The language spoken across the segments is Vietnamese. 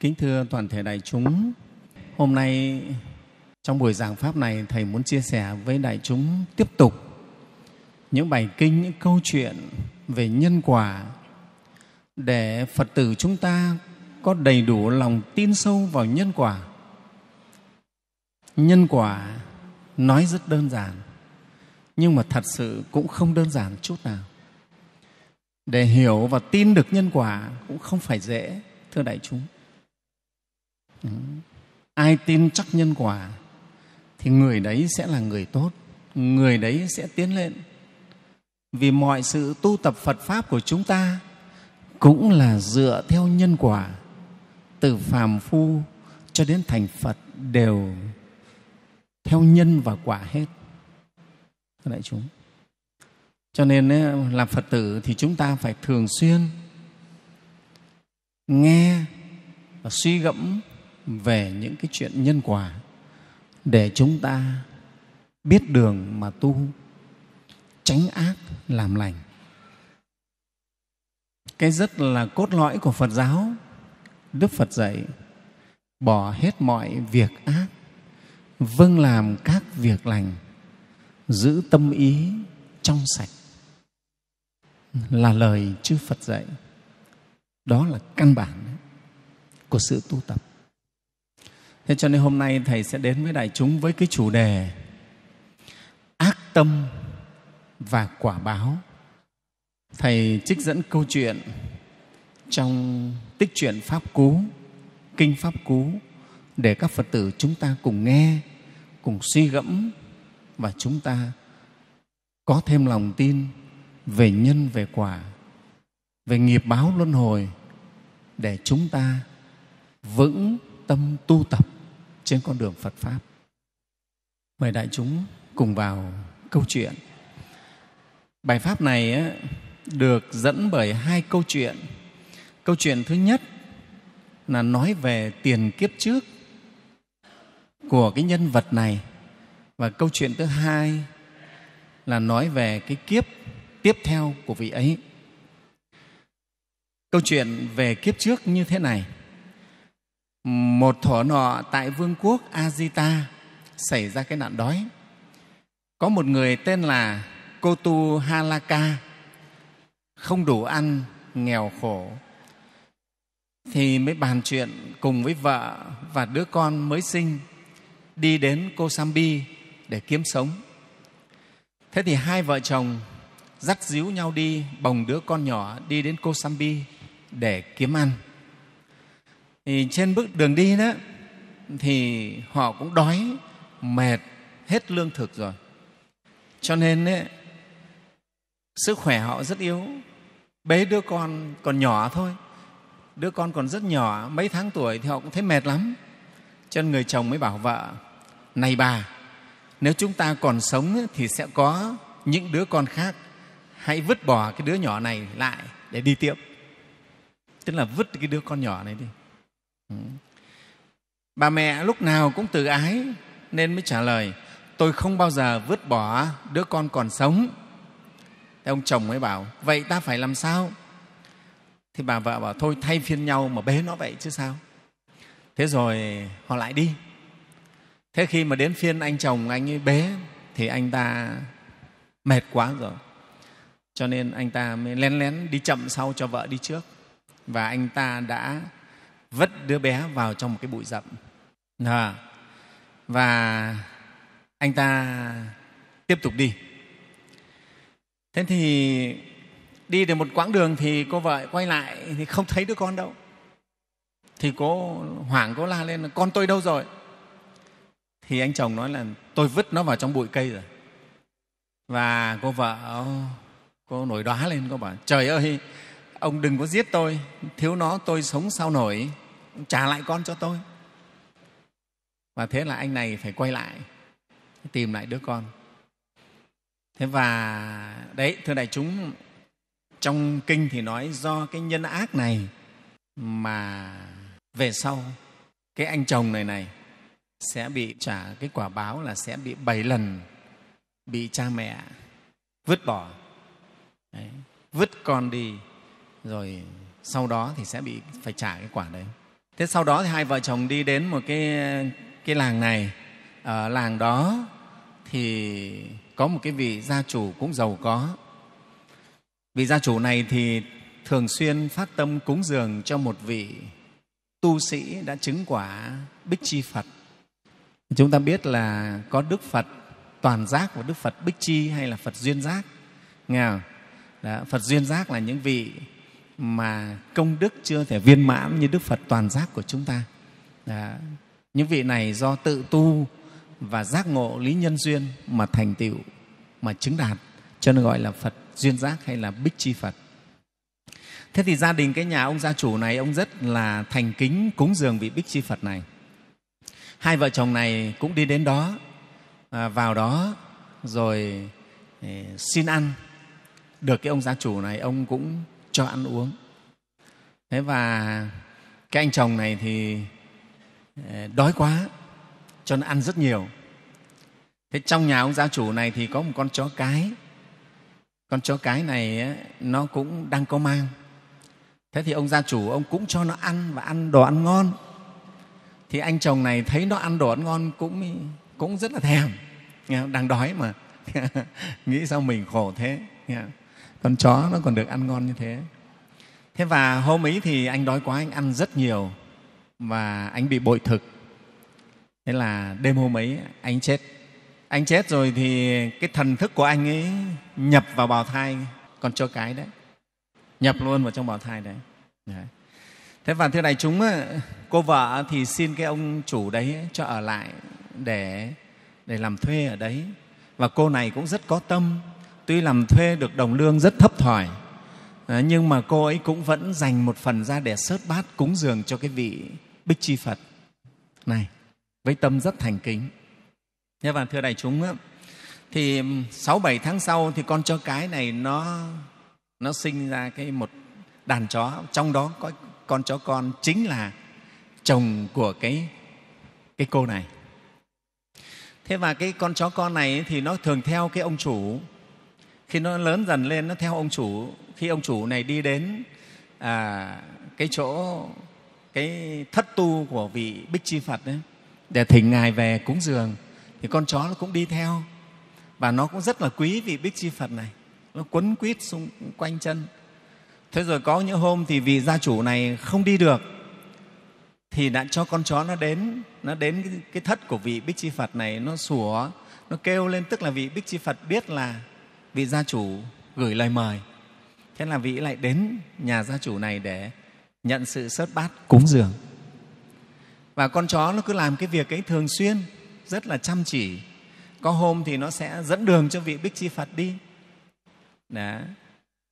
Kính thưa toàn thể đại chúng, hôm nay trong buổi giảng Pháp này, Thầy muốn chia sẻ với đại chúng tiếp tục những bài kinh, những câu chuyện về nhân quả để Phật tử chúng ta có đầy đủ lòng tin sâu vào nhân quả. Nhân quả nói rất đơn giản, nhưng mà thật sự cũng không đơn giản chút nào. Để hiểu và tin được nhân quả cũng không phải dễ, thưa đại chúng ai tin chắc nhân quả thì người đấy sẽ là người tốt người đấy sẽ tiến lên vì mọi sự tu tập phật pháp của chúng ta cũng là dựa theo nhân quả từ phàm phu cho đến thành phật đều theo nhân và quả hết các đại chúng cho nên ấy, eh, làm phật tử thì chúng ta phải thường xuyên nghe và suy gẫm về những cái chuyện nhân quả để chúng ta biết đường mà tu tránh ác làm lành cái rất là cốt lõi của phật giáo đức phật dạy bỏ hết mọi việc ác vâng làm các việc lành giữ tâm ý trong sạch là lời chư phật dạy đó là căn bản của sự tu tập Thế cho nên hôm nay Thầy sẽ đến với đại chúng với cái chủ đề ác tâm và quả báo. Thầy trích dẫn câu chuyện trong tích truyện Pháp Cú, Kinh Pháp Cú để các Phật tử chúng ta cùng nghe, cùng suy gẫm và chúng ta có thêm lòng tin về nhân, về quả, về nghiệp báo luân hồi để chúng ta vững tâm tu tập trên con đường Phật Pháp. Mời đại chúng cùng vào câu chuyện. Bài Pháp này được dẫn bởi hai câu chuyện. Câu chuyện thứ nhất là nói về tiền kiếp trước của cái nhân vật này và câu chuyện thứ hai là nói về cái kiếp tiếp theo của vị ấy. Câu chuyện về kiếp trước như thế này – một thổ nọ tại vương quốc Azita xảy ra cái nạn đói. Có một người tên là Kotu Halaka không đủ ăn, nghèo khổ thì mới bàn chuyện cùng với vợ và đứa con mới sinh đi đến Kosambi để kiếm sống. Thế thì hai vợ chồng dắt díu nhau đi bồng đứa con nhỏ đi đến Kosambi để kiếm ăn thì trên bước đường đi đó thì họ cũng đói mệt hết lương thực rồi cho nên ấy, sức khỏe họ rất yếu bế đứa con còn nhỏ thôi đứa con còn rất nhỏ mấy tháng tuổi thì họ cũng thấy mệt lắm cho nên người chồng mới bảo vợ này bà nếu chúng ta còn sống thì sẽ có những đứa con khác hãy vứt bỏ cái đứa nhỏ này lại để đi tiếp tức là vứt cái đứa con nhỏ này đi Ừ. Bà mẹ lúc nào cũng từ ái nên mới trả lời tôi không bao giờ vứt bỏ đứa con còn sống. Thế ông chồng mới bảo vậy ta phải làm sao? Thì bà vợ bảo thôi thay phiên nhau mà bế nó vậy chứ sao? Thế rồi họ lại đi. Thế khi mà đến phiên anh chồng anh ấy bế thì anh ta mệt quá rồi. Cho nên anh ta mới lén lén đi chậm sau cho vợ đi trước và anh ta đã vất đứa bé vào trong một cái bụi rậm à, và anh ta tiếp tục đi thế thì đi được một quãng đường thì cô vợ quay lại thì không thấy đứa con đâu thì cô hoảng cô la lên con tôi đâu rồi thì anh chồng nói là tôi vứt nó vào trong bụi cây rồi và cô vợ cô nổi đoá lên cô bảo trời ơi ông đừng có giết tôi thiếu nó tôi sống sao nổi trả lại con cho tôi và thế là anh này phải quay lại tìm lại đứa con thế và đấy thưa đại chúng trong kinh thì nói do cái nhân ác này mà về sau cái anh chồng này này sẽ bị trả cái quả báo là sẽ bị bảy lần bị cha mẹ vứt bỏ đấy, vứt con đi rồi sau đó thì sẽ bị phải trả cái quả đấy thế sau đó thì hai vợ chồng đi đến một cái, cái làng này ở làng đó thì có một cái vị gia chủ cũng giàu có vị gia chủ này thì thường xuyên phát tâm cúng dường cho một vị tu sĩ đã chứng quả bích chi phật chúng ta biết là có đức phật toàn giác và đức phật bích chi hay là phật duyên giác nghe không? Đó, phật duyên giác là những vị mà công đức chưa thể viên mãn như Đức Phật toàn giác của chúng ta. Đó. Những vị này do tự tu và giác ngộ lý nhân duyên mà thành tựu, mà chứng đạt, cho nên gọi là Phật duyên giác hay là Bích Chi Phật. Thế thì gia đình cái nhà ông gia chủ này, ông rất là thành kính cúng dường vị Bích Chi Phật này. Hai vợ chồng này cũng đi đến đó, à, vào đó rồi à, xin ăn. Được cái ông gia chủ này, ông cũng cho ăn uống thế và cái anh chồng này thì ờ, đói quá cho nên ăn rất nhiều thế trong nhà ông gia chủ này thì có một con chó cái con chó cái này nó cũng đang có mang thế thì ông gia chủ ông cũng cho nó ăn và ăn đồ ăn ngon thì anh chồng này thấy nó ăn đồ ăn ngon cũng cũng rất là thèm đang đói mà nghĩ sao mình khổ thế con chó nó còn được ăn ngon như thế thế và hôm ấy thì anh đói quá anh ăn rất nhiều và anh bị bội thực thế là đêm hôm ấy anh chết anh chết rồi thì cái thần thức của anh ấy nhập vào bào thai con chó cái đấy nhập luôn vào trong bào thai đấy, đấy. thế và thưa đại chúng cô vợ thì xin cái ông chủ đấy cho ở lại để để làm thuê ở đấy và cô này cũng rất có tâm tuy làm thuê được đồng lương rất thấp thỏi à, nhưng mà cô ấy cũng vẫn dành một phần ra để sớt bát cúng dường cho cái vị bích chi phật này với tâm rất thành kính Thế và thưa đại chúng á, thì sáu bảy tháng sau thì con chó cái này nó nó sinh ra cái một đàn chó trong đó có con chó con chính là chồng của cái cái cô này thế và cái con chó con này thì nó thường theo cái ông chủ khi nó lớn dần lên nó theo ông chủ khi ông chủ này đi đến à, cái chỗ cái thất tu của vị bích chi phật ấy, để thỉnh ngài về cúng dường thì con chó nó cũng đi theo và nó cũng rất là quý vị bích chi phật này nó quấn quýt xung quanh chân thế rồi có những hôm thì vị gia chủ này không đi được thì đã cho con chó nó đến nó đến cái, cái thất của vị bích chi phật này nó sủa nó kêu lên tức là vị bích chi phật biết là vị gia chủ gửi lời mời thế là vị lại đến nhà gia chủ này để nhận sự sớt bát cúng dường và con chó nó cứ làm cái việc ấy thường xuyên rất là chăm chỉ có hôm thì nó sẽ dẫn đường cho vị bích chi phật đi Đó.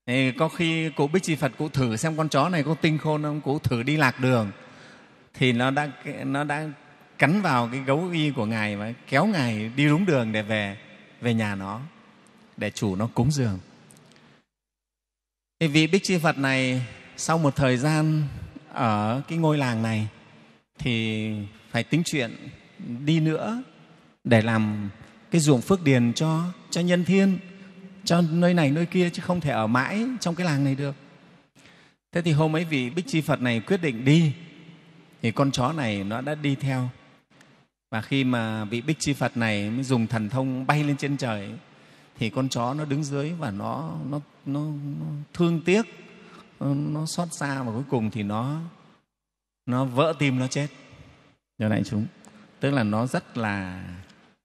Thì có khi cụ bích chi phật cụ thử xem con chó này có tinh khôn không cụ thử đi lạc đường thì nó đã nó đã cắn vào cái gấu y của ngài và kéo ngài đi đúng đường để về về nhà nó để chủ nó cúng dường thì vị bích chi phật này sau một thời gian ở cái ngôi làng này thì phải tính chuyện đi nữa để làm cái ruộng phước điền cho cho nhân thiên cho nơi này nơi kia chứ không thể ở mãi trong cái làng này được thế thì hôm ấy vị bích chi phật này quyết định đi thì con chó này nó đã đi theo và khi mà vị bích chi phật này mới dùng thần thông bay lên trên trời thì con chó nó đứng dưới và nó nó nó, nó thương tiếc nó, xót xa và cuối cùng thì nó nó vỡ tim nó chết do đại chúng tức là nó rất là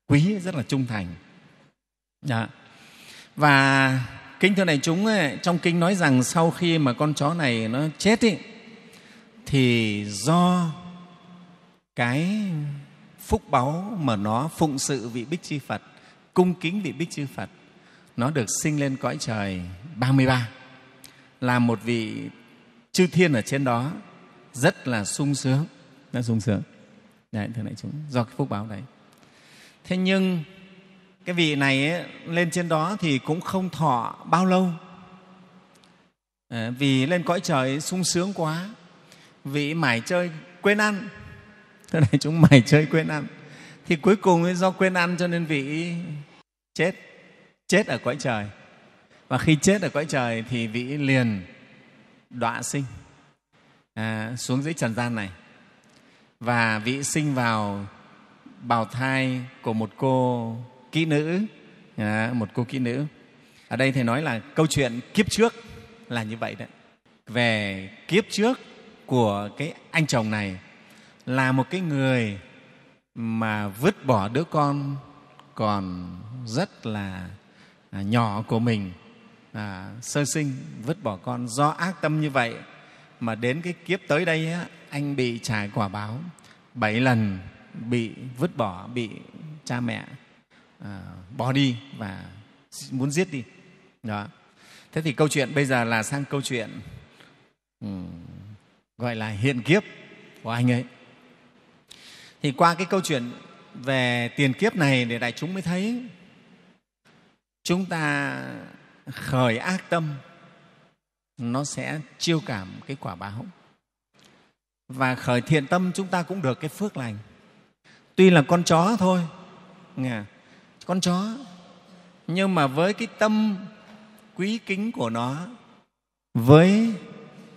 quý rất là trung thành Đó. Dạ. và kinh thưa này chúng ấy, trong kinh nói rằng sau khi mà con chó này nó chết ý, thì do cái phúc báu mà nó phụng sự vị bích chi phật cung kính vị bích chư phật nó được sinh lên cõi trời 33 là một vị chư thiên ở trên đó rất là sung sướng đã sung sướng Đấy, thưa đại chúng do cái phúc báo đấy thế nhưng cái vị này ấy, lên trên đó thì cũng không thọ bao lâu à, vì lên cõi trời sung sướng quá vị mải chơi quên ăn thưa đại chúng mải chơi quên ăn thì cuối cùng do quên ăn cho nên vị chết chết ở cõi trời và khi chết ở cõi trời thì vị liền đọa sinh à, xuống dưới trần gian này và vị sinh vào bào thai của một cô kỹ nữ à, một cô kỹ nữ ở đây thầy nói là câu chuyện kiếp trước là như vậy đấy về kiếp trước của cái anh chồng này là một cái người mà vứt bỏ đứa con còn rất là À, nhỏ của mình à, sơ sinh vứt bỏ con do ác tâm như vậy mà đến cái kiếp tới đây á, anh bị trả quả báo bảy lần bị vứt bỏ bị cha mẹ à, bỏ đi và muốn giết đi đó thế thì câu chuyện bây giờ là sang câu chuyện ừ, gọi là hiện kiếp của anh ấy thì qua cái câu chuyện về tiền kiếp này để đại chúng mới thấy chúng ta khởi ác tâm nó sẽ chiêu cảm cái quả báo và khởi thiện tâm chúng ta cũng được cái phước lành tuy là con chó thôi nghe, con chó nhưng mà với cái tâm quý kính của nó với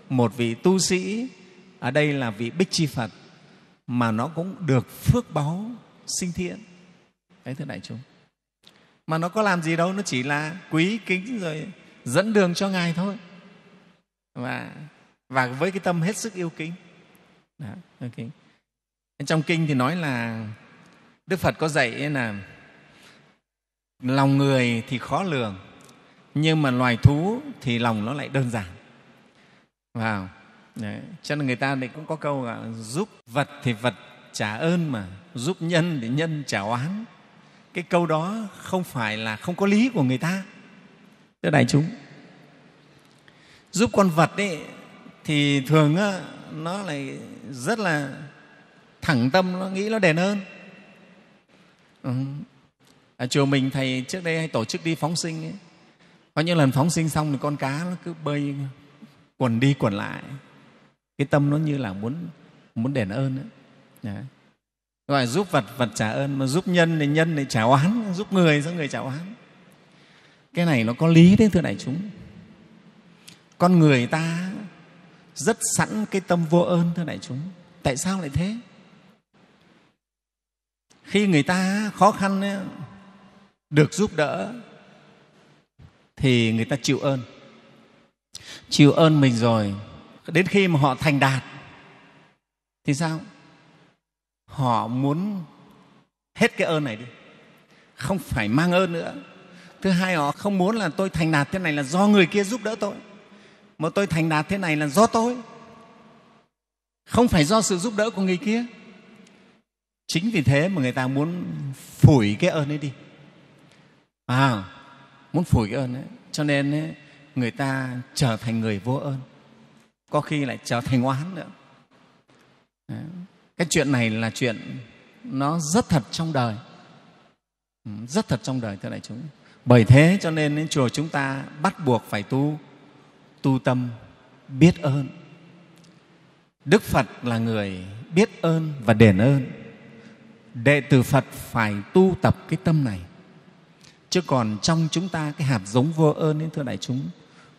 một vị tu sĩ ở đây là vị bích chi phật mà nó cũng được phước báu sinh thiện đấy thưa đại chúng mà nó có làm gì đâu nó chỉ là quý kính rồi dẫn đường cho ngài thôi và và với cái tâm hết sức yêu kính Đó, okay. trong kinh thì nói là đức phật có dạy là lòng người thì khó lường nhưng mà loài thú thì lòng nó lại đơn giản vào Đấy. cho nên người ta thì cũng có câu là giúp vật thì vật trả ơn mà giúp nhân thì nhân trả oán cái câu đó không phải là không có lý của người ta thưa đại chúng giúp con vật ấy, thì thường nó lại rất là thẳng tâm nó nghĩ nó đền ơn ừ. ở chùa mình thầy trước đây hay tổ chức đi phóng sinh ấy có những lần phóng sinh xong thì con cá nó cứ bơi quần đi quần lại cái tâm nó như là muốn muốn đền ơn ấy. Đấy gọi giúp vật vật trả ơn mà giúp nhân thì nhân thì trả oán giúp người sao người trả oán cái này nó có lý đấy thưa đại chúng con người ta rất sẵn cái tâm vô ơn thưa đại chúng tại sao lại thế khi người ta khó khăn được giúp đỡ thì người ta chịu ơn chịu ơn mình rồi đến khi mà họ thành đạt thì sao họ muốn hết cái ơn này đi không phải mang ơn nữa thứ hai họ không muốn là tôi thành đạt thế này là do người kia giúp đỡ tôi mà tôi thành đạt thế này là do tôi không phải do sự giúp đỡ của người kia chính vì thế mà người ta muốn phủi cái ơn ấy đi à muốn phủi cái ơn ấy cho nên ấy, người ta trở thành người vô ơn có khi lại trở thành oán nữa Đấy cái chuyện này là chuyện nó rất thật trong đời ừ, rất thật trong đời thưa đại chúng bởi thế cho nên đến chùa chúng ta bắt buộc phải tu tu tâm biết ơn đức phật là người biết ơn và đền ơn đệ tử phật phải tu tập cái tâm này chứ còn trong chúng ta cái hạt giống vô ơn ấy thưa đại chúng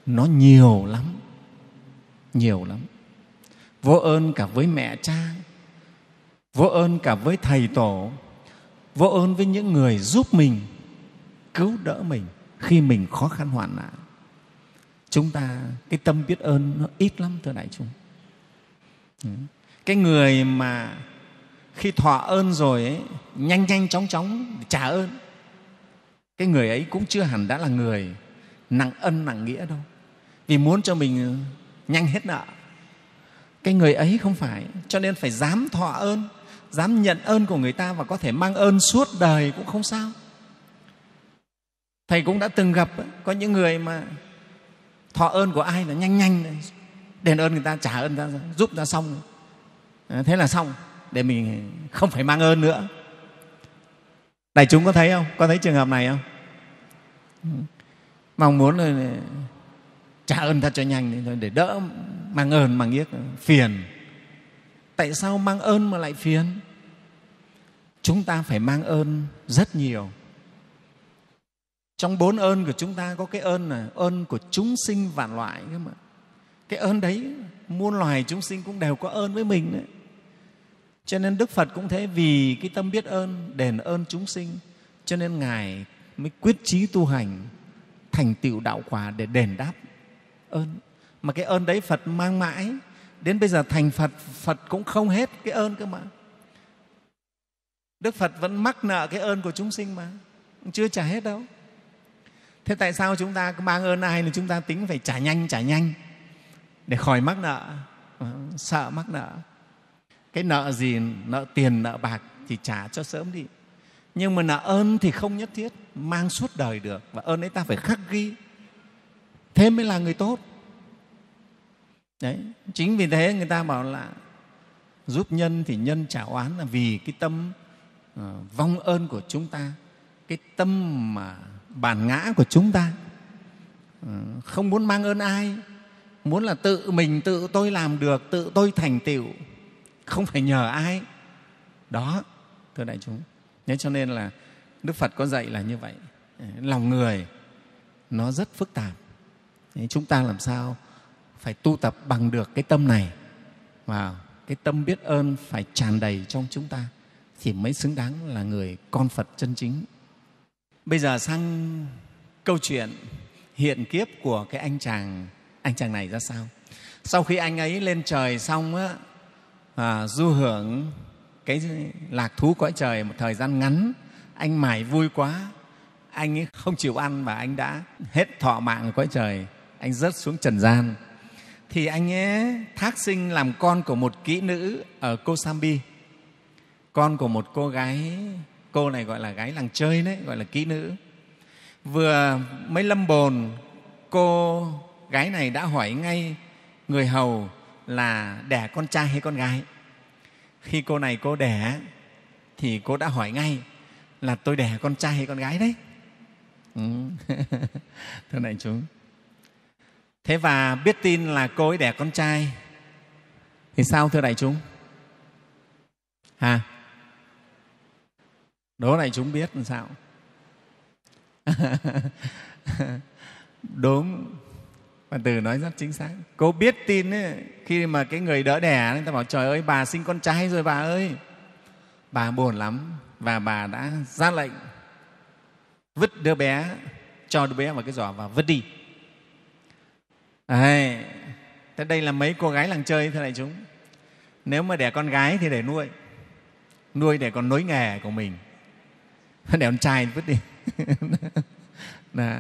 nó nhiều lắm nhiều lắm vô ơn cả với mẹ cha vô ơn cả với thầy tổ vô ơn với những người giúp mình cứu đỡ mình khi mình khó khăn hoạn nạn chúng ta cái tâm biết ơn nó ít lắm thưa đại chúng ừ. cái người mà khi thọ ơn rồi ấy, nhanh nhanh chóng chóng trả ơn cái người ấy cũng chưa hẳn đã là người nặng ân nặng nghĩa đâu vì muốn cho mình nhanh hết nợ cái người ấy không phải cho nên phải dám thọ ơn dám nhận ơn của người ta và có thể mang ơn suốt đời cũng không sao thầy cũng đã từng gặp có những người mà thọ ơn của ai là nhanh nhanh đền ơn người ta trả ơn người ta giúp người ta xong à, thế là xong để mình không phải mang ơn nữa đại chúng có thấy không có thấy trường hợp này không mong muốn trả ơn thật cho nhanh để đỡ mang ơn mang yếc phiền tại sao mang ơn mà lại phiền chúng ta phải mang ơn rất nhiều trong bốn ơn của chúng ta có cái ơn là ơn của chúng sinh vạn loại cơ mà cái ơn đấy muôn loài chúng sinh cũng đều có ơn với mình đấy cho nên đức phật cũng thế vì cái tâm biết ơn đền ơn chúng sinh cho nên ngài mới quyết chí tu hành thành tựu đạo quả để đền đáp ơn mà cái ơn đấy phật mang mãi đến bây giờ thành phật phật cũng không hết cái ơn cơ mà đức phật vẫn mắc nợ cái ơn của chúng sinh mà chưa trả hết đâu thế tại sao chúng ta mang ơn ai là chúng ta tính phải trả nhanh trả nhanh để khỏi mắc nợ sợ mắc nợ cái nợ gì nợ tiền nợ bạc thì trả cho sớm đi nhưng mà nợ ơn thì không nhất thiết mang suốt đời được và ơn ấy ta phải khắc ghi thế mới là người tốt đấy chính vì thế người ta bảo là giúp nhân thì nhân trả oán là vì cái tâm uh, vong ơn của chúng ta cái tâm mà bản ngã của chúng ta uh, không muốn mang ơn ai muốn là tự mình tự tôi làm được tự tôi thành tựu không phải nhờ ai đó thưa đại chúng thế cho nên là đức phật có dạy là như vậy ờ, lòng người nó rất phức tạp chúng ta làm sao phải tu tập bằng được cái tâm này và cái tâm biết ơn phải tràn đầy trong chúng ta thì mới xứng đáng là người con Phật chân chính. Bây giờ sang câu chuyện hiện kiếp của cái anh chàng anh chàng này ra sao? Sau khi anh ấy lên trời xong á, à, du hưởng cái lạc thú cõi trời một thời gian ngắn, anh mải vui quá, anh ấy không chịu ăn và anh đã hết thọ mạng ở cõi trời, anh rớt xuống trần gian thì anh ấy thác sinh làm con của một kỹ nữ ở cô Kosambi, con của một cô gái, cô này gọi là gái làng chơi đấy, gọi là kỹ nữ. Vừa mới lâm bồn, cô gái này đã hỏi ngay người hầu là đẻ con trai hay con gái. Khi cô này cô đẻ thì cô đã hỏi ngay là tôi đẻ con trai hay con gái đấy. Ừ. Thưa đại chúng, thế và biết tin là cô ấy đẻ con trai thì sao thưa đại chúng à đố đại chúng biết làm sao đúng Bạn từ nói rất chính xác cô biết tin ấy, khi mà cái người đỡ đẻ người ta bảo trời ơi bà sinh con trai rồi bà ơi bà buồn lắm và bà đã ra lệnh vứt đứa bé cho đứa bé vào cái giỏ và vứt đi Đấy, thế đây là mấy cô gái làng chơi thế đại chúng. Nếu mà đẻ con gái thì để nuôi, nuôi để còn nối nghề của mình. để con trai vứt đi. Đó.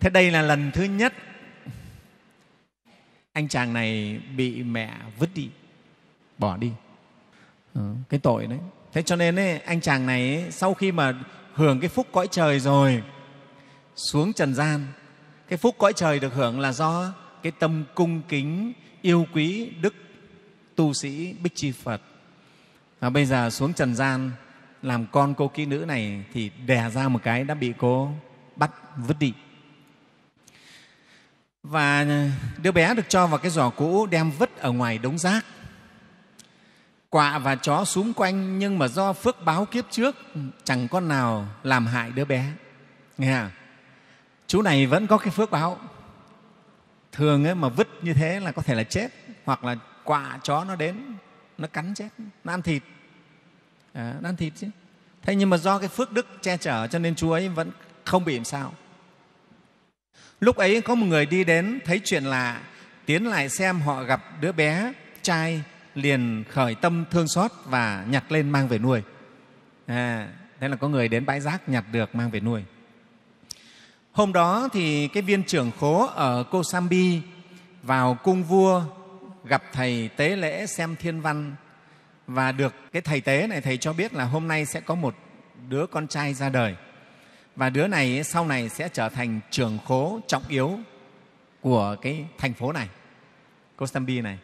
Thế đây là lần thứ nhất anh chàng này bị mẹ vứt đi, bỏ đi. Ừ, cái tội đấy. Thế cho nên ấy, anh chàng này ấy, sau khi mà hưởng cái phúc cõi trời rồi xuống trần gian cái phúc cõi trời được hưởng là do cái tâm cung kính yêu quý đức tu sĩ bích chi phật và bây giờ xuống trần gian làm con cô kỹ nữ này thì đè ra một cái đã bị cô bắt vứt đi và đứa bé được cho vào cái giỏ cũ đem vứt ở ngoài đống rác quạ và chó xúm quanh nhưng mà do phước báo kiếp trước chẳng con nào làm hại đứa bé nghe không? chú này vẫn có cái phước báo thường ấy mà vứt như thế là có thể là chết hoặc là quạ chó nó đến nó cắn chết nó ăn thịt à, nó ăn thịt chứ thế nhưng mà do cái phước đức che chở cho nên chú ấy vẫn không bị làm sao lúc ấy có một người đi đến thấy chuyện lạ tiến lại xem họ gặp đứa bé trai liền khởi tâm thương xót và nhặt lên mang về nuôi à, thế là có người đến bãi rác nhặt được mang về nuôi Hôm đó thì cái viên trưởng khố ở cô Kosambi vào cung vua gặp thầy tế lễ xem thiên văn và được cái thầy tế này thầy cho biết là hôm nay sẽ có một đứa con trai ra đời và đứa này sau này sẽ trở thành trưởng khố trọng yếu của cái thành phố này cô Kosambi này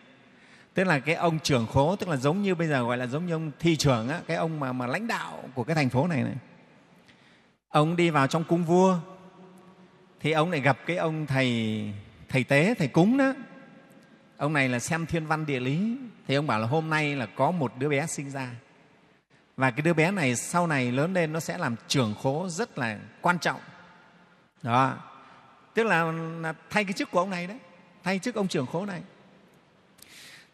tức là cái ông trưởng khố tức là giống như bây giờ gọi là giống như ông thi trưởng á, cái ông mà, mà lãnh đạo của cái thành phố này này ông đi vào trong cung vua thì ông lại gặp cái ông thầy thầy tế thầy cúng đó ông này là xem thiên văn địa lý thì ông bảo là hôm nay là có một đứa bé sinh ra và cái đứa bé này sau này lớn lên nó sẽ làm trưởng khố rất là quan trọng đó tức là, là thay cái chức của ông này đấy thay chức ông trưởng khố này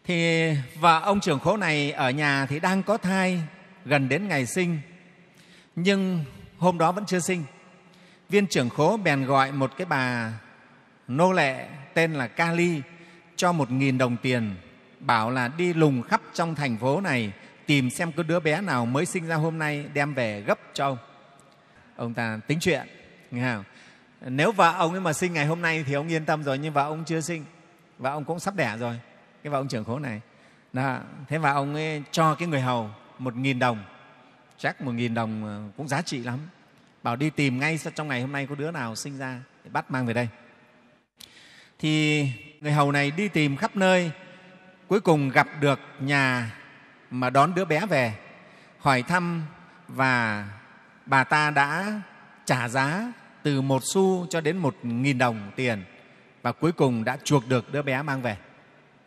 thì và ông trưởng khố này ở nhà thì đang có thai gần đến ngày sinh nhưng hôm đó vẫn chưa sinh viên trưởng khố bèn gọi một cái bà nô lệ tên là Kali cho một nghìn đồng tiền bảo là đi lùng khắp trong thành phố này tìm xem có đứa bé nào mới sinh ra hôm nay đem về gấp cho ông ông ta tính chuyện nghe không? nếu vợ ông ấy mà sinh ngày hôm nay thì ông yên tâm rồi nhưng vợ ông chưa sinh và ông cũng sắp đẻ rồi cái vợ ông trưởng khố này Đó. thế và ông ấy cho cái người hầu một nghìn đồng chắc một nghìn đồng cũng giá trị lắm bảo đi tìm ngay trong ngày hôm nay có đứa nào sinh ra để bắt mang về đây thì người hầu này đi tìm khắp nơi cuối cùng gặp được nhà mà đón đứa bé về hỏi thăm và bà ta đã trả giá từ một xu cho đến một nghìn đồng tiền và cuối cùng đã chuộc được đứa bé mang về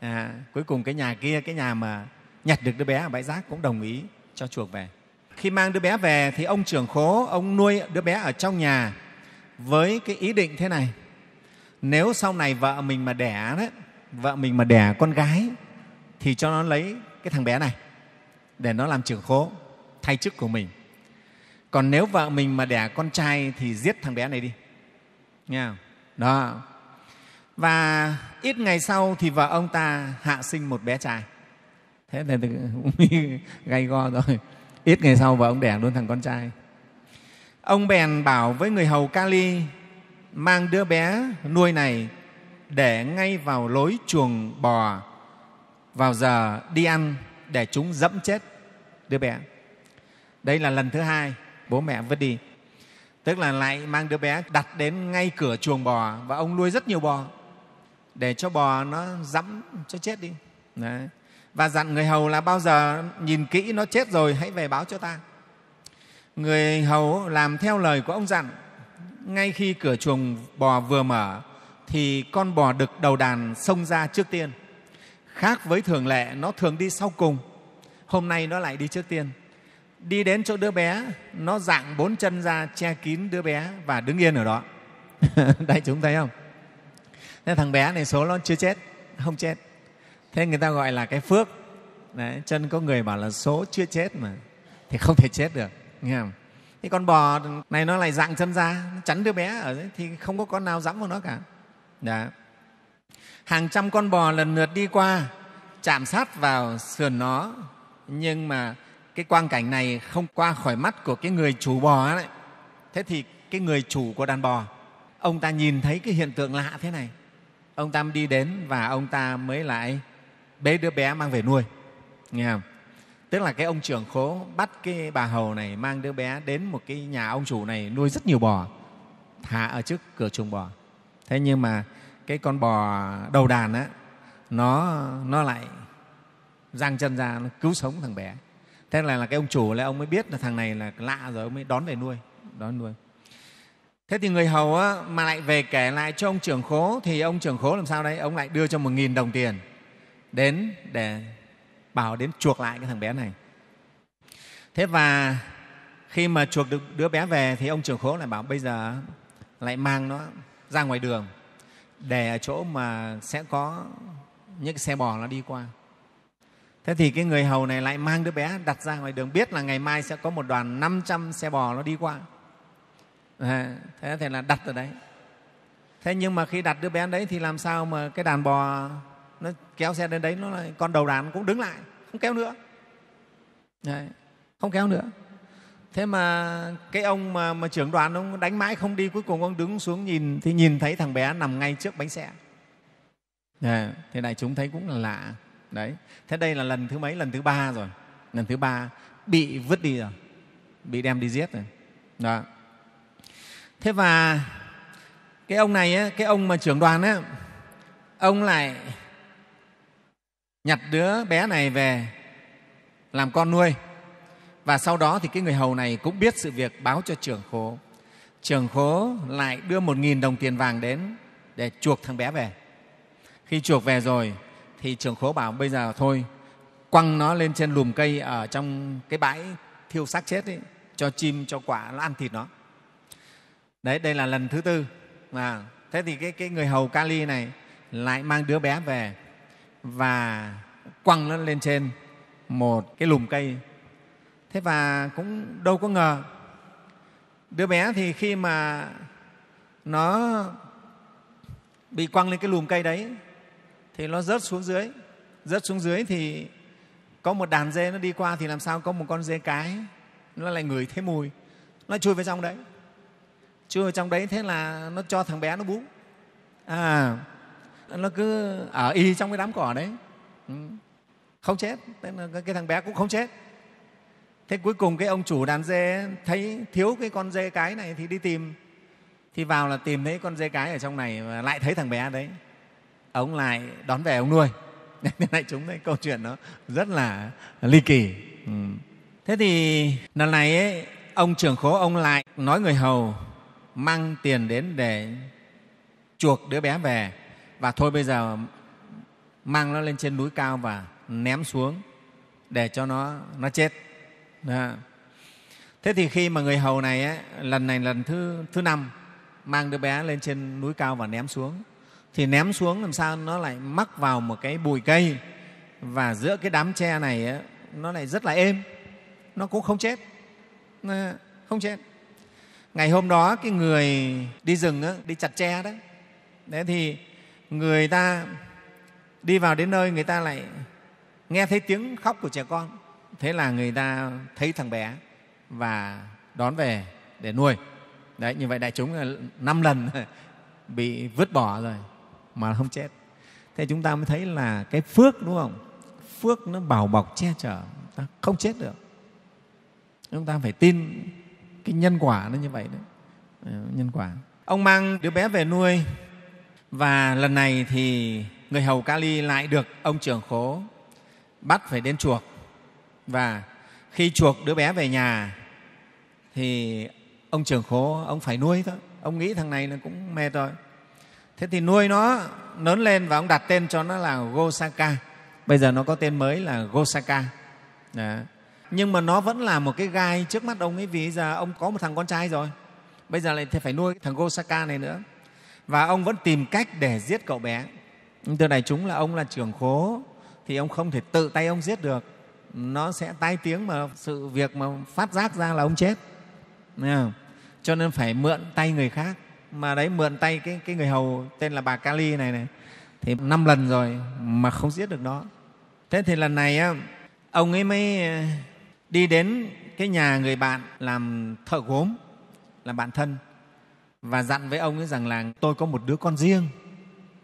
à, cuối cùng cái nhà kia cái nhà mà nhặt được đứa bé ở bãi rác cũng đồng ý cho chuộc về khi mang đứa bé về thì ông trưởng khố ông nuôi đứa bé ở trong nhà với cái ý định thế này nếu sau này vợ mình mà đẻ đấy vợ mình mà đẻ con gái thì cho nó lấy cái thằng bé này để nó làm trưởng khố thay chức của mình còn nếu vợ mình mà đẻ con trai thì giết thằng bé này đi nghe không? đó và ít ngày sau thì vợ ông ta hạ sinh một bé trai thế là gay go rồi ít ngày sau vợ ông đẻ luôn thằng con trai ông bèn bảo với người hầu kali mang đứa bé nuôi này để ngay vào lối chuồng bò vào giờ đi ăn để chúng dẫm chết đứa bé đây là lần thứ hai bố mẹ vứt đi tức là lại mang đứa bé đặt đến ngay cửa chuồng bò và ông nuôi rất nhiều bò để cho bò nó dẫm cho chết đi Đấy và dặn người hầu là bao giờ nhìn kỹ nó chết rồi hãy về báo cho ta người hầu làm theo lời của ông dặn ngay khi cửa chuồng bò vừa mở thì con bò đực đầu đàn xông ra trước tiên khác với thường lệ nó thường đi sau cùng hôm nay nó lại đi trước tiên đi đến chỗ đứa bé nó dạng bốn chân ra che kín đứa bé và đứng yên ở đó đại chúng thấy không thế thằng bé này số nó chưa chết không chết thế người ta gọi là cái phước Đấy, chân có người bảo là số chưa chết mà thì không thể chết được nghe không thì con bò này nó lại dạng chân ra nó chắn đứa bé ở đấy thì không có con nào dẫm vào nó cả Đó. Dạ. hàng trăm con bò lần lượt đi qua chạm sát vào sườn nó nhưng mà cái quang cảnh này không qua khỏi mắt của cái người chủ bò đấy thế thì cái người chủ của đàn bò ông ta nhìn thấy cái hiện tượng lạ thế này ông ta đi đến và ông ta mới lại bế đứa bé mang về nuôi nghe không tức là cái ông trưởng khố bắt cái bà hầu này mang đứa bé đến một cái nhà ông chủ này nuôi rất nhiều bò thả ở trước cửa chuồng bò thế nhưng mà cái con bò đầu đàn á nó nó lại giang chân ra nó cứu sống thằng bé thế là là cái ông chủ là ông mới biết là thằng này là lạ rồi ông mới đón về nuôi đón nuôi thế thì người hầu á, mà lại về kể lại cho ông trưởng khố thì ông trưởng khố làm sao đấy ông lại đưa cho một nghìn đồng tiền đến để bảo đến chuộc lại cái thằng bé này thế và khi mà chuộc được đứa bé về thì ông trưởng khố lại bảo bây giờ lại mang nó ra ngoài đường để ở chỗ mà sẽ có những cái xe bò nó đi qua thế thì cái người hầu này lại mang đứa bé đặt ra ngoài đường biết là ngày mai sẽ có một đoàn 500 xe bò nó đi qua à, thế thì là đặt ở đấy thế nhưng mà khi đặt đứa bé đấy thì làm sao mà cái đàn bò nó kéo xe đến đấy nó lại con đầu đàn cũng đứng lại không kéo nữa đấy, không kéo nữa thế mà cái ông mà, mà trưởng đoàn ông đánh mãi không đi cuối cùng ông đứng xuống nhìn thì nhìn thấy thằng bé nằm ngay trước bánh xe đấy, thế này chúng thấy cũng là lạ đấy thế đây là lần thứ mấy lần thứ ba rồi lần thứ ba bị vứt đi rồi bị đem đi giết rồi đó thế và cái ông này ấy, cái ông mà trưởng đoàn ấy, ông lại nhặt đứa bé này về làm con nuôi và sau đó thì cái người hầu này cũng biết sự việc báo cho trưởng khố trưởng khố lại đưa một nghìn đồng tiền vàng đến để chuộc thằng bé về khi chuộc về rồi thì trưởng khố bảo bây giờ thôi quăng nó lên trên lùm cây ở trong cái bãi thiêu xác chết ấy, cho chim cho quả nó ăn thịt nó đấy đây là lần thứ tư à thế thì cái, cái người hầu kali này lại mang đứa bé về và quăng nó lên trên một cái lùm cây thế và cũng đâu có ngờ đứa bé thì khi mà nó bị quăng lên cái lùm cây đấy thì nó rớt xuống dưới rớt xuống dưới thì có một đàn dê nó đi qua thì làm sao có một con dê cái nó lại ngửi thấy mùi nó chui vào trong đấy chui vào trong đấy thế là nó cho thằng bé nó bú à nó cứ ở à, y trong cái đám cỏ đấy ừ. không chết thế là cái thằng bé cũng không chết thế cuối cùng cái ông chủ đàn dê thấy thiếu cái con dê cái này thì đi tìm thì vào là tìm thấy con dê cái ở trong này và lại thấy thằng bé đấy ông lại đón về ông nuôi lại chúng đấy câu chuyện nó rất là ly kỳ ừ. thế thì lần này ấy, ông trưởng khố ông lại nói người hầu mang tiền đến để chuộc đứa bé về và thôi bây giờ mang nó lên trên núi cao và ném xuống để cho nó nó chết Đó. thế thì khi mà người hầu này ấy, lần này lần thứ thứ năm mang đứa bé lên trên núi cao và ném xuống thì ném xuống làm sao nó lại mắc vào một cái bụi cây và giữa cái đám tre này ấy, nó lại rất là êm nó cũng không chết không chết ngày hôm đó cái người đi rừng đó đi chặt tre đấy đấy thì người ta đi vào đến nơi người ta lại nghe thấy tiếng khóc của trẻ con thế là người ta thấy thằng bé và đón về để nuôi đấy như vậy đại chúng năm lần bị vứt bỏ rồi mà không chết thế chúng ta mới thấy là cái phước đúng không phước nó bảo bọc che chở ta không chết được chúng ta phải tin cái nhân quả nó như vậy đấy ờ, nhân quả ông mang đứa bé về nuôi và lần này thì người hầu Kali lại được ông trưởng khố bắt phải đến chuộc. Và khi chuộc đứa bé về nhà thì ông trưởng khố ông phải nuôi thôi. Ông nghĩ thằng này nó cũng mệt rồi. Thế thì nuôi nó lớn lên và ông đặt tên cho nó là Gosaka. Bây giờ nó có tên mới là Gosaka. Đó. Nhưng mà nó vẫn là một cái gai trước mắt ông ấy vì giờ ông có một thằng con trai rồi. Bây giờ lại phải nuôi thằng Gosaka này nữa và ông vẫn tìm cách để giết cậu bé từ này chúng là ông là trưởng khố thì ông không thể tự tay ông giết được nó sẽ tai tiếng mà sự việc mà phát giác ra là ông chết cho nên phải mượn tay người khác mà đấy mượn tay cái, cái người hầu tên là bà Kali này này thì năm lần rồi mà không giết được nó thế thì lần này á, ông ấy mới ờ, đi đến cái nhà người bạn làm thợ gốm làm bạn thân và dặn với ông ấy rằng là tôi có một đứa con riêng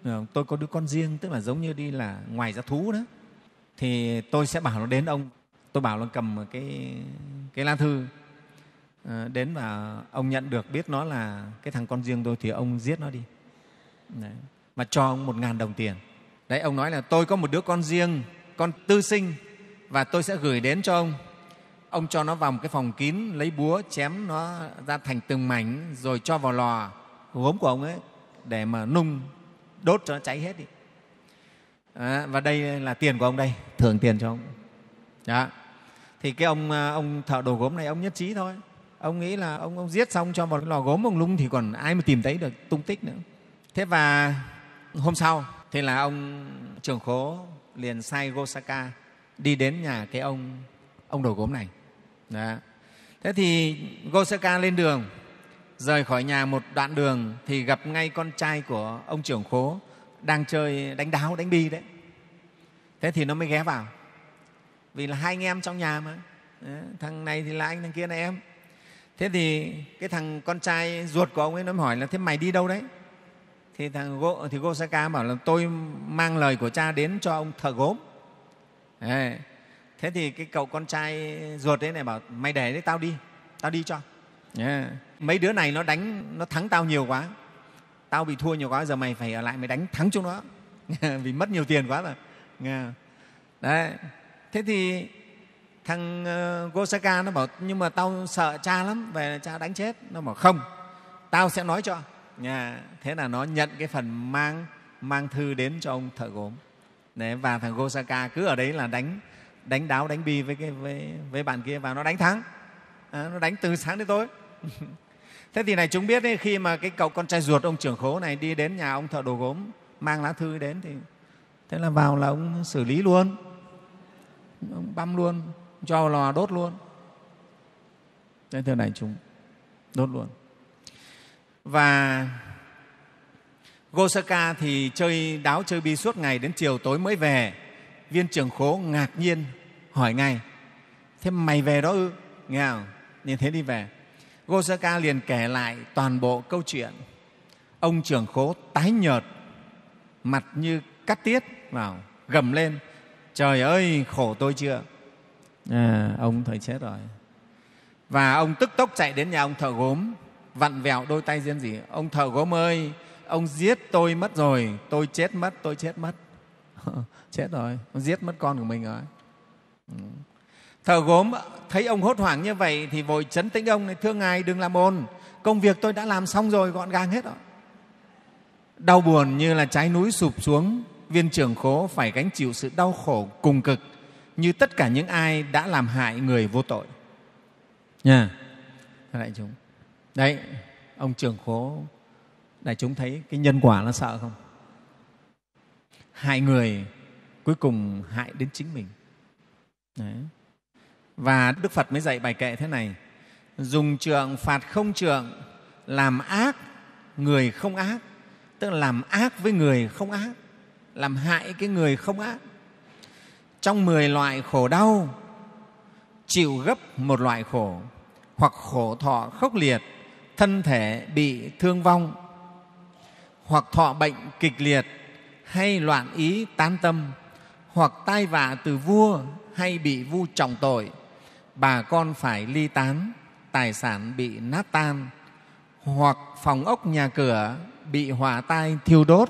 tôi có đứa con riêng tức là giống như đi là ngoài ra thú đó thì tôi sẽ bảo nó đến ông tôi bảo nó cầm cái cái lá thư ờ, đến và ông nhận được biết nó là cái thằng con riêng tôi thì ông giết nó đi đấy. mà cho ông một ngàn đồng tiền đấy ông nói là tôi có một đứa con riêng con tư sinh và tôi sẽ gửi đến cho ông ông cho nó vào một cái phòng kín lấy búa chém nó ra thành từng mảnh rồi cho vào lò gốm của ông ấy để mà nung đốt cho nó cháy hết đi à, và đây là tiền của ông đây thưởng tiền cho ông đó. thì cái ông à, ông thợ đồ gốm này ông nhất trí thôi ông nghĩ là ông ông giết xong cho vào lò gốm ông lung thì còn ai mà tìm thấy được tung tích nữa thế và hôm sau thì là ông trưởng khố liền sai gosaka đi đến nhà cái ông ông đồ gốm này đó. Thế thì Gosaka lên đường, rời khỏi nhà một đoạn đường thì gặp ngay con trai của ông trưởng khố đang chơi đánh đáo, đánh bi đấy. Thế thì nó mới ghé vào, vì là hai anh em trong nhà mà. Đấy, thằng này thì là anh, thằng kia là em. Thế thì cái thằng con trai ruột của ông ấy nó hỏi là thế mày đi đâu đấy? Thì thằng Go, thì Gosaka bảo là tôi mang lời của cha đến cho ông thờ gốm. Đấy thế thì cái cậu con trai ruột đấy này bảo mày để đấy tao đi tao đi cho yeah. mấy đứa này nó đánh nó thắng tao nhiều quá tao bị thua nhiều quá giờ mày phải ở lại mày đánh thắng chúng nó vì mất nhiều tiền quá rồi yeah. đấy thế thì thằng ờ, Gosaka nó bảo nhưng mà tao sợ cha lắm về cha đánh chết nó bảo không tao sẽ nói cho yeah. thế là nó nhận cái phần mang mang thư đến cho ông thợ gốm đấy, và thằng Gosaka cứ ở đấy là đánh đánh đáo đánh bi với cái với, với bạn kia và nó đánh thắng à, nó đánh từ sáng đến tối thế thì này chúng biết ấy, khi mà cái cậu con trai ruột ông trưởng khố này đi đến nhà ông thợ đồ gốm mang lá thư đến thì thế là vào là ông xử lý luôn ông băm luôn cho lò đốt luôn thế thưa này chúng đốt luôn và Gosaka thì chơi đáo chơi bi suốt ngày đến chiều tối mới về viên trưởng khố ngạc nhiên hỏi ngay thế mày về đó ư nghe không như thế đi về gosaka liền kể lại toàn bộ câu chuyện ông trưởng khố tái nhợt mặt như cắt tiết vào gầm lên trời ơi khổ tôi chưa à, ông thời chết rồi và ông tức tốc chạy đến nhà ông thợ gốm vặn vẹo đôi tay riêng gì ông thợ gốm ơi ông giết tôi mất rồi tôi chết mất tôi chết mất chết rồi ông giết mất con của mình rồi thợ gốm thấy ông hốt hoảng như vậy thì vội chấn tĩnh ông này thưa ngài đừng làm ồn công việc tôi đã làm xong rồi gọn gàng hết rồi đau buồn như là trái núi sụp xuống viên trưởng khố phải gánh chịu sự đau khổ cùng cực như tất cả những ai đã làm hại người vô tội nha yeah. đại chúng đấy ông trưởng khố đại chúng thấy cái nhân quả nó sợ không hại người cuối cùng hại đến chính mình Đấy. Và Đức Phật mới dạy bài kệ thế này, dùng trượng phạt không trượng, làm ác người không ác, tức là làm ác với người không ác, làm hại cái người không ác. Trong mười loại khổ đau, chịu gấp một loại khổ, hoặc khổ thọ khốc liệt, thân thể bị thương vong, hoặc thọ bệnh kịch liệt hay loạn ý tán tâm, hoặc tai vạ từ vua hay bị vu trọng tội, bà con phải ly tán, tài sản bị nát tan, hoặc phòng ốc nhà cửa bị hỏa tai thiêu đốt,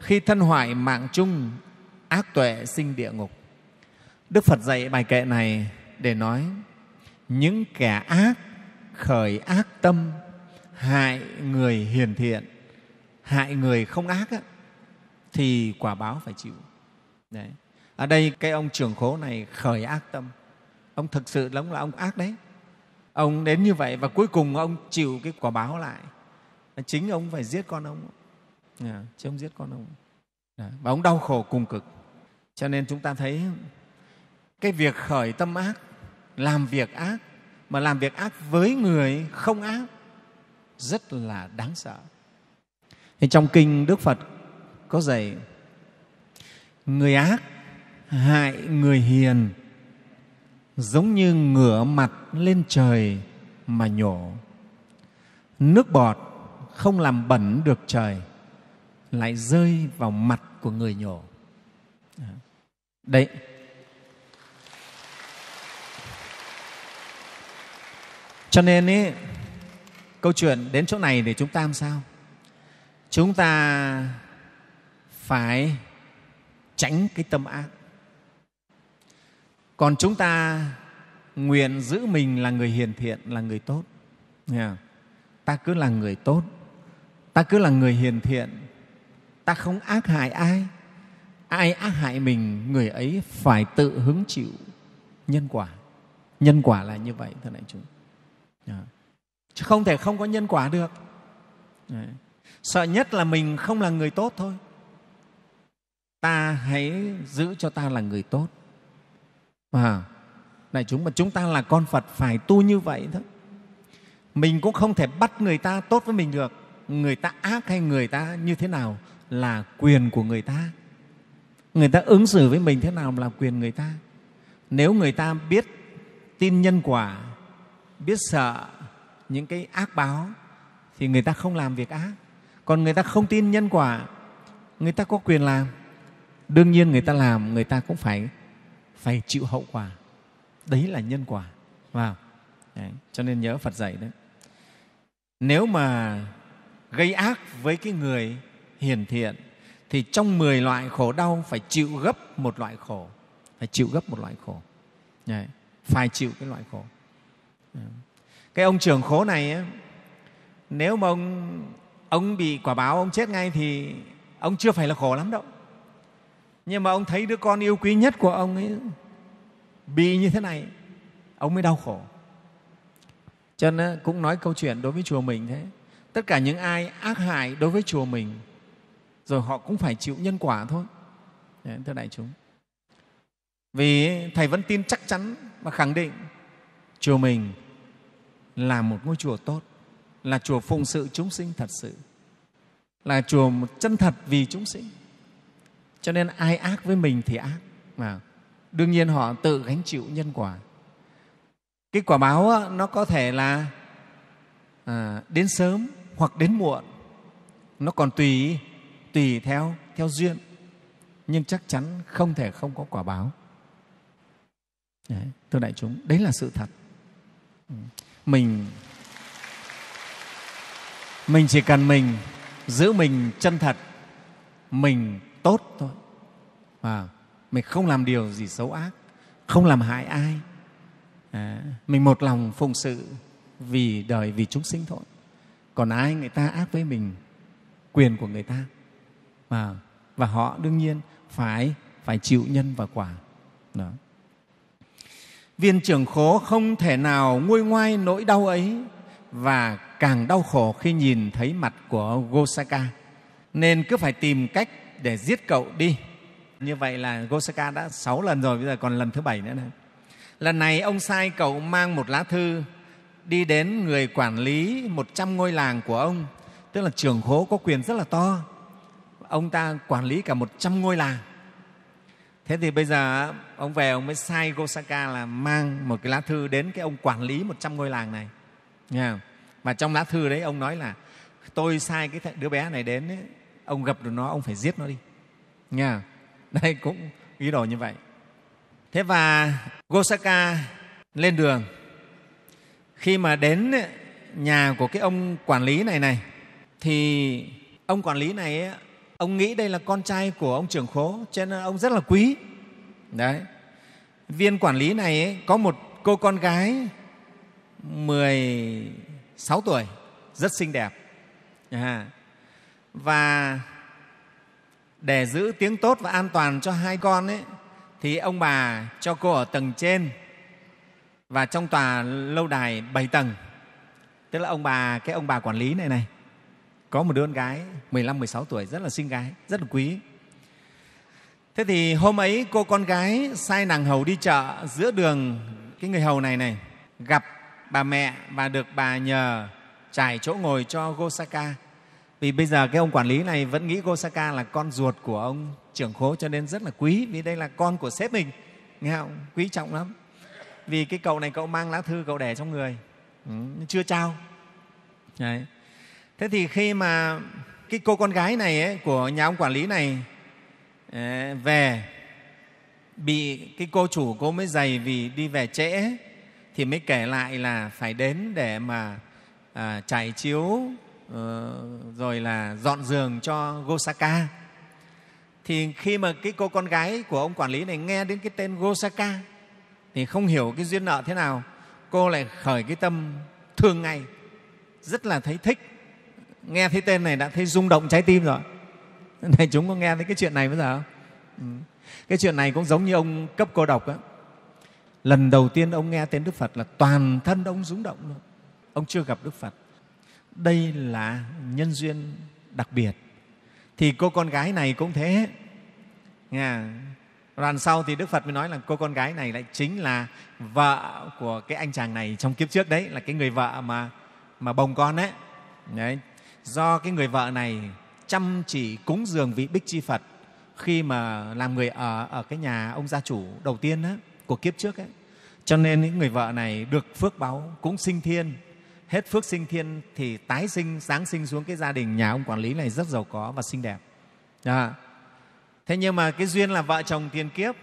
khi thân hoại mạng chung, ác tuệ sinh địa ngục. Đức Phật dạy bài kệ này để nói những kẻ ác khởi ác tâm hại người hiền thiện, hại người không ác thì quả báo phải chịu. Đấy ở đây cái ông trưởng khố này khởi ác tâm ông thực sự lắm là ông ác đấy ông đến như vậy và cuối cùng ông chịu cái quả báo lại chính ông phải giết con ông à, dạ, chứ ông giết con ông à, và ông đau khổ cùng cực cho nên chúng ta thấy cái việc khởi tâm ác làm việc ác mà làm việc ác với người không ác rất là đáng sợ thì trong kinh đức phật có dạy người ác hại người hiền giống như ngửa mặt lên trời mà nhổ nước bọt không làm bẩn được trời lại rơi vào mặt của người nhổ đấy cho nên ý, câu chuyện đến chỗ này để chúng ta làm sao chúng ta phải tránh cái tâm ác còn chúng ta nguyện giữ mình là người hiền thiện là người tốt ta cứ là người tốt ta cứ là người hiền thiện ta không ác hại ai ai ác hại mình người ấy phải tự hứng chịu nhân quả nhân quả là như vậy thưa đại chúng chứ không thể không có nhân quả được sợ nhất là mình không là người tốt thôi ta hãy giữ cho ta là người tốt À, đại chúng mà chúng ta là con Phật phải tu như vậy thôi. Mình cũng không thể bắt người ta tốt với mình được. Người ta ác hay người ta như thế nào là quyền của người ta. Người ta ứng xử với mình thế nào là quyền người ta. Nếu người ta biết tin nhân quả, biết sợ những cái ác báo thì người ta không làm việc ác. Còn người ta không tin nhân quả, người ta có quyền làm. Đương nhiên người ta làm, người ta cũng phải phải chịu hậu quả đấy là nhân quả vào đấy. cho nên nhớ phật dạy đấy nếu mà gây ác với cái người hiền thiện thì trong 10 loại khổ đau phải chịu gấp một loại khổ phải chịu gấp một loại khổ đấy. phải chịu cái loại khổ cái ông trưởng khổ này ấy, nếu mà ông ông bị quả báo ông chết ngay thì ông chưa phải là khổ lắm đâu nhưng mà ông thấy đứa con yêu quý nhất của ông ấy bị như thế này ông mới đau khổ cho nên cũng nói câu chuyện đối với chùa mình thế tất cả những ai ác hại đối với chùa mình rồi họ cũng phải chịu nhân quả thôi dạ, thưa đại chúng vì thầy vẫn tin chắc chắn và khẳng định chùa mình là một ngôi chùa tốt là chùa phụng sự chúng sinh thật sự là chùa một chân thật vì chúng sinh cho nên ai ác với mình thì ác mà đương nhiên họ tự gánh chịu nhân quả cái quả báo á, nó có thể là à, đến sớm hoặc đến muộn nó còn tùy tùy theo theo duyên nhưng chắc chắn không thể không có quả báo đấy, thưa đại chúng đấy là sự thật ừ. mình mình chỉ cần mình giữ mình chân thật mình tốt thôi và mình không làm điều gì xấu ác không làm hại ai à, mình một lòng phụng sự vì đời vì chúng sinh thôi còn ai người ta ác với mình quyền của người ta và và họ đương nhiên phải phải chịu nhân và quả đó viên trưởng khố không thể nào nguôi ngoai nỗi đau ấy và càng đau khổ khi nhìn thấy mặt của Gosaka nên cứ phải tìm cách để giết cậu đi. Như vậy là Gosaka đã sáu lần rồi, bây giờ còn lần thứ bảy nữa này. Lần này ông sai cậu mang một lá thư đi đến người quản lý 100 ngôi làng của ông, tức là trưởng hố có quyền rất là to. Ông ta quản lý cả 100 ngôi làng. Thế thì bây giờ ông về ông mới sai Gosaka là mang một cái lá thư đến cái ông quản lý 100 ngôi làng này. Nghe không? Và trong lá thư đấy ông nói là tôi sai cái đứa bé này đến ấy, ông gặp được nó ông phải giết nó đi nha đây cũng ý đồ như vậy thế và gosaka lên đường khi mà đến nhà của cái ông quản lý này này thì ông quản lý này ông nghĩ đây là con trai của ông trưởng khố cho nên ông rất là quý đấy viên quản lý này có một cô con gái 16 tuổi rất xinh đẹp à, và để giữ tiếng tốt và an toàn cho hai con ấy, thì ông bà cho cô ở tầng trên và trong tòa lâu đài bảy tầng tức là ông bà cái ông bà quản lý này này có một đứa con gái 15 16 tuổi rất là xinh gái, rất là quý. Thế thì hôm ấy cô con gái sai nàng hầu đi chợ giữa đường cái người hầu này này gặp bà mẹ và được bà nhờ trải chỗ ngồi cho Gosaka vì bây giờ cái ông quản lý này vẫn nghĩ Gosaka là con ruột của ông trưởng khố cho nên rất là quý vì đây là con của sếp mình, nghe không? Quý trọng lắm. Vì cái cậu này cậu mang lá thư cậu để trong người, ừ, chưa trao. Đấy. Thế thì khi mà cái cô con gái này ấy, của nhà ông quản lý này về bị cái cô chủ cô mới giày vì đi về trễ thì mới kể lại là phải đến để mà à, trải chiếu Ờ, rồi là dọn giường cho Gosaka. Thì khi mà cái cô con gái của ông quản lý này nghe đến cái tên Gosaka thì không hiểu cái duyên nợ thế nào, cô lại khởi cái tâm thương ngay, rất là thấy thích. Nghe thấy tên này đã thấy rung động trái tim rồi. Này chúng có nghe thấy cái chuyện này bây giờ không? Ừ. Cái chuyện này cũng giống như ông cấp cô độc á, Lần đầu tiên ông nghe tên Đức Phật là toàn thân ông rung động luôn. Ông chưa gặp Đức Phật đây là nhân duyên đặc biệt thì cô con gái này cũng thế nha. Đoàn sau thì Đức Phật mới nói là cô con gái này lại chính là vợ của cái anh chàng này trong kiếp trước đấy, là cái người vợ mà mà bồng con ấy. đấy. Do cái người vợ này chăm chỉ cúng dường vị Bích Chi Phật khi mà làm người ở ở cái nhà ông gia chủ đầu tiên đó, của kiếp trước ấy. Cho nên những người vợ này được phước báu cũng sinh thiên hết phước sinh thiên thì tái sinh sáng sinh xuống cái gia đình nhà ông quản lý này rất giàu có và xinh đẹp à. thế nhưng mà cái duyên là vợ chồng tiền kiếp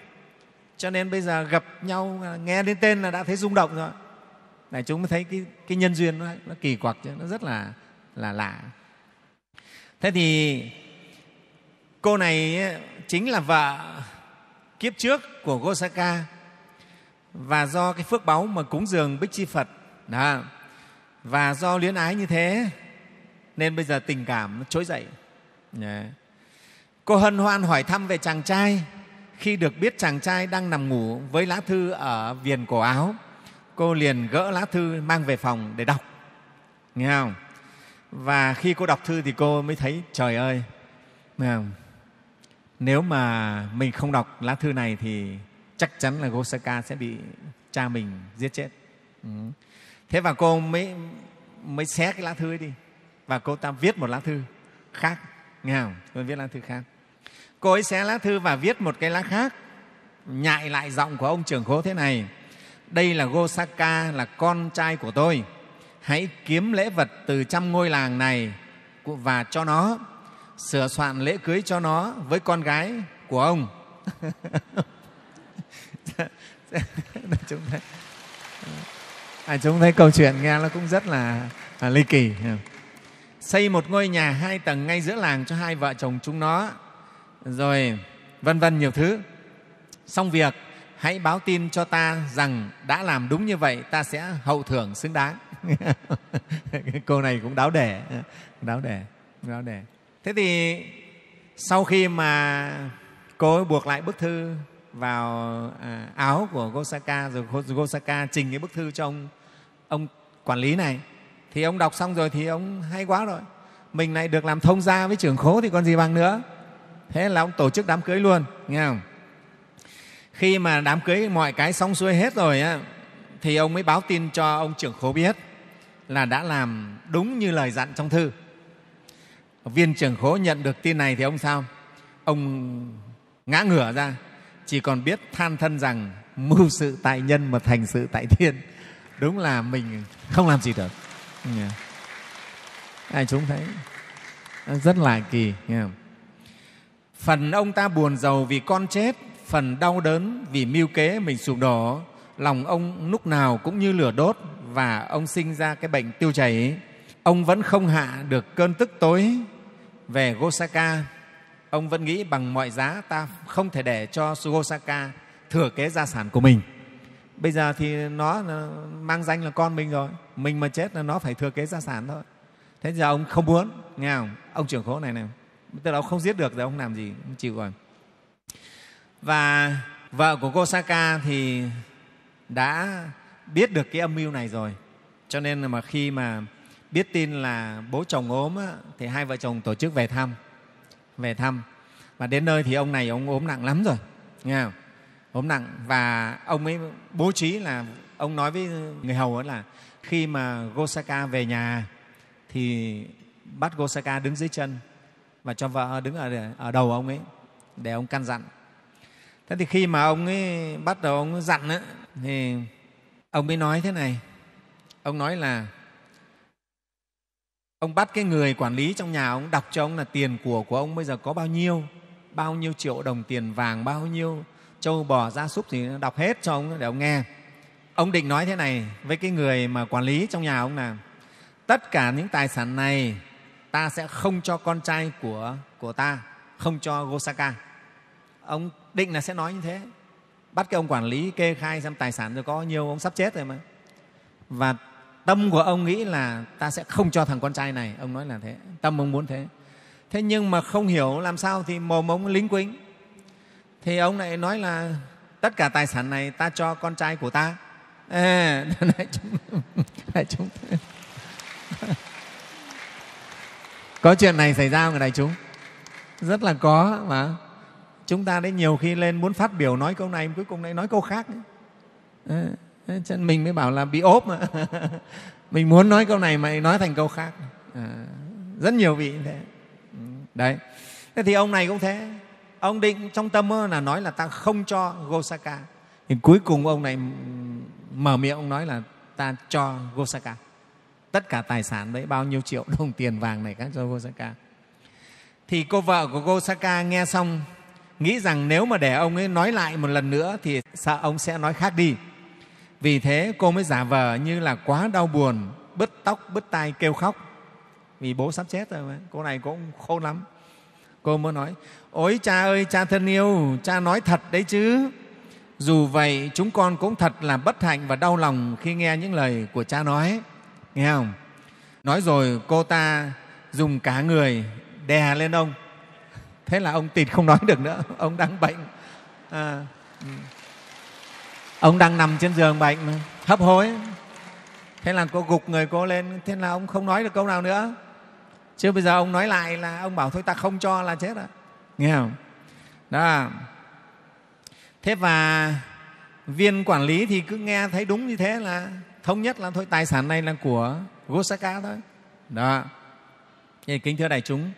cho nên bây giờ gặp nhau nghe đến tên là đã thấy rung động rồi này chúng mới thấy cái, cái nhân duyên nó, nó kỳ quặc chứ nó rất là là lạ thế thì cô này chính là vợ kiếp trước của Gosaka và do cái phước báu mà cúng dường Bích Chi Phật đó, và do luyến ái như thế nên bây giờ tình cảm nó trỗi dậy cô hân hoan hỏi thăm về chàng trai khi được biết chàng trai đang nằm ngủ với lá thư ở viền cổ áo cô liền gỡ lá thư mang về phòng để đọc nghe không và khi cô đọc thư thì cô mới thấy trời ơi nghe không? nếu mà mình không đọc lá thư này thì chắc chắn là gosaka sẽ bị cha mình giết chết ừ thế và cô mới mới xé cái lá thư ấy đi và cô ta viết một lá thư khác nghe không cô viết lá thư khác cô ấy xé lá thư và viết một cái lá khác nhại lại giọng của ông trưởng khố thế này đây là gosaka là con trai của tôi hãy kiếm lễ vật từ trăm ngôi làng này và cho nó sửa soạn lễ cưới cho nó với con gái của ông chúng ta à, chúng thấy câu chuyện nghe nó cũng rất là à, ly kỳ ừ. xây một ngôi nhà hai tầng ngay giữa làng cho hai vợ chồng chúng nó rồi vân vân nhiều thứ xong việc hãy báo tin cho ta rằng đã làm đúng như vậy ta sẽ hậu thưởng xứng đáng cô này cũng đáo để đáo để đáo để thế thì sau khi mà cô ấy buộc lại bức thư vào à, áo của Gosaka rồi Gosaka trình cái bức thư cho ông ông quản lý này thì ông đọc xong rồi thì ông hay quá rồi mình này được làm thông gia với trưởng khố thì còn gì bằng nữa thế là ông tổ chức đám cưới luôn nghe không khi mà đám cưới mọi cái xong xuôi hết rồi á, thì ông mới báo tin cho ông trưởng khố biết là đã làm đúng như lời dặn trong thư viên trưởng khố nhận được tin này thì ông sao ông ngã ngửa ra chỉ còn biết than thân rằng mưu sự tại nhân mà thành sự tại thiên đúng là mình không làm gì được ai chúng thấy rất là kỳ phần ông ta buồn giàu vì con chết phần đau đớn vì mưu kế mình sụp đổ lòng ông lúc nào cũng như lửa đốt và ông sinh ra cái bệnh tiêu chảy ông vẫn không hạ được cơn tức tối về Gosaka ông vẫn nghĩ bằng mọi giá ta không thể để cho Gosaka thừa kế gia sản của mình bây giờ thì nó mang danh là con mình rồi mình mà chết là nó phải thừa kế gia sản thôi thế giờ ông không muốn nghe không ông trưởng khố này này tức là ông không giết được rồi ông làm gì ông chịu rồi và vợ của cô Saka thì đã biết được cái âm mưu này rồi cho nên là mà khi mà biết tin là bố chồng ốm á, thì hai vợ chồng tổ chức về thăm về thăm và đến nơi thì ông này ông ốm nặng lắm rồi nghe không ốm nặng và ông ấy bố trí là ông nói với người hầu là khi mà Gosaka về nhà thì bắt Gosaka đứng dưới chân và cho vợ đứng ở, ở đầu ông ấy để ông căn dặn. Thế thì khi mà ông ấy bắt đầu ông ấy dặn ấy, thì ông mới nói thế này. Ông nói là ông bắt cái người quản lý trong nhà ông đọc cho ông là tiền của của ông bây giờ có bao nhiêu, bao nhiêu triệu đồng tiền vàng, bao nhiêu châu bò gia súc thì đọc hết cho ông để ông nghe ông định nói thế này với cái người mà quản lý trong nhà ông là tất cả những tài sản này ta sẽ không cho con trai của, của ta không cho gosaka ông định là sẽ nói như thế bắt cái ông quản lý kê khai xem tài sản rồi có nhiều ông sắp chết rồi mà và tâm của ông nghĩ là ta sẽ không cho thằng con trai này ông nói là thế tâm ông muốn thế thế nhưng mà không hiểu làm sao thì mồm ông lính quính thì ông lại nói là tất cả tài sản này ta cho con trai của ta à, đại chúng, đại chúng. có chuyện này xảy ra người đại chúng rất là có mà chúng ta đấy nhiều khi lên muốn phát biểu nói câu này cuối cùng lại nói câu khác à, à cho mình mới bảo là bị ốp mà mình muốn nói câu này mà nói thành câu khác à, rất nhiều vị như thế ừ, đấy thế thì ông này cũng thế ông định trong tâm là nói là ta không cho Gosaka. Thì cuối cùng ông này mở miệng ông nói là ta cho Gosaka. Tất cả tài sản đấy bao nhiêu triệu đồng tiền vàng này các cho Gosaka. Thì cô vợ của Gosaka nghe xong nghĩ rằng nếu mà để ông ấy nói lại một lần nữa thì sợ ông sẽ nói khác đi. Vì thế cô mới giả vờ như là quá đau buồn, bứt tóc, bứt tai kêu khóc vì bố sắp chết rồi mà. Cô này cũng khôn lắm. Cô mới nói, Ôi cha ơi, cha thân yêu, cha nói thật đấy chứ. Dù vậy, chúng con cũng thật là bất hạnh và đau lòng khi nghe những lời của cha nói. Nghe không? Nói rồi cô ta dùng cả người đè lên ông. Thế là ông tịt không nói được nữa, ông đang bệnh. À, ừ. ông đang nằm trên giường bệnh hấp hối. Thế là cô gục người cô lên, thế là ông không nói được câu nào nữa chứ bây giờ ông nói lại là ông bảo thôi ta không cho là chết ạ nghe không đó thế và viên quản lý thì cứ nghe thấy đúng như thế là thống nhất là thôi tài sản này là của Gosaka thôi đó thì kính thưa đại chúng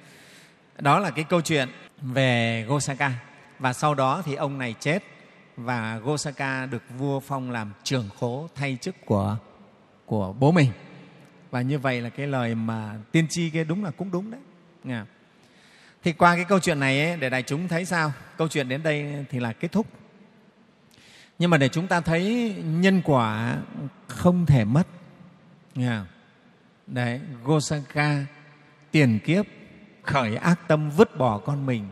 đó là cái câu chuyện về Gosaka và sau đó thì ông này chết và Gosaka được vua phong làm trưởng khố thay chức của của bố mình và như vậy là cái lời mà tiên tri kia đúng là cũng đúng đấy Nghe thì qua cái câu chuyện này ấy, để đại chúng thấy sao câu chuyện đến đây thì là kết thúc nhưng mà để chúng ta thấy nhân quả không thể mất Nghe đấy gosaka tiền kiếp khởi ác tâm vứt bỏ con mình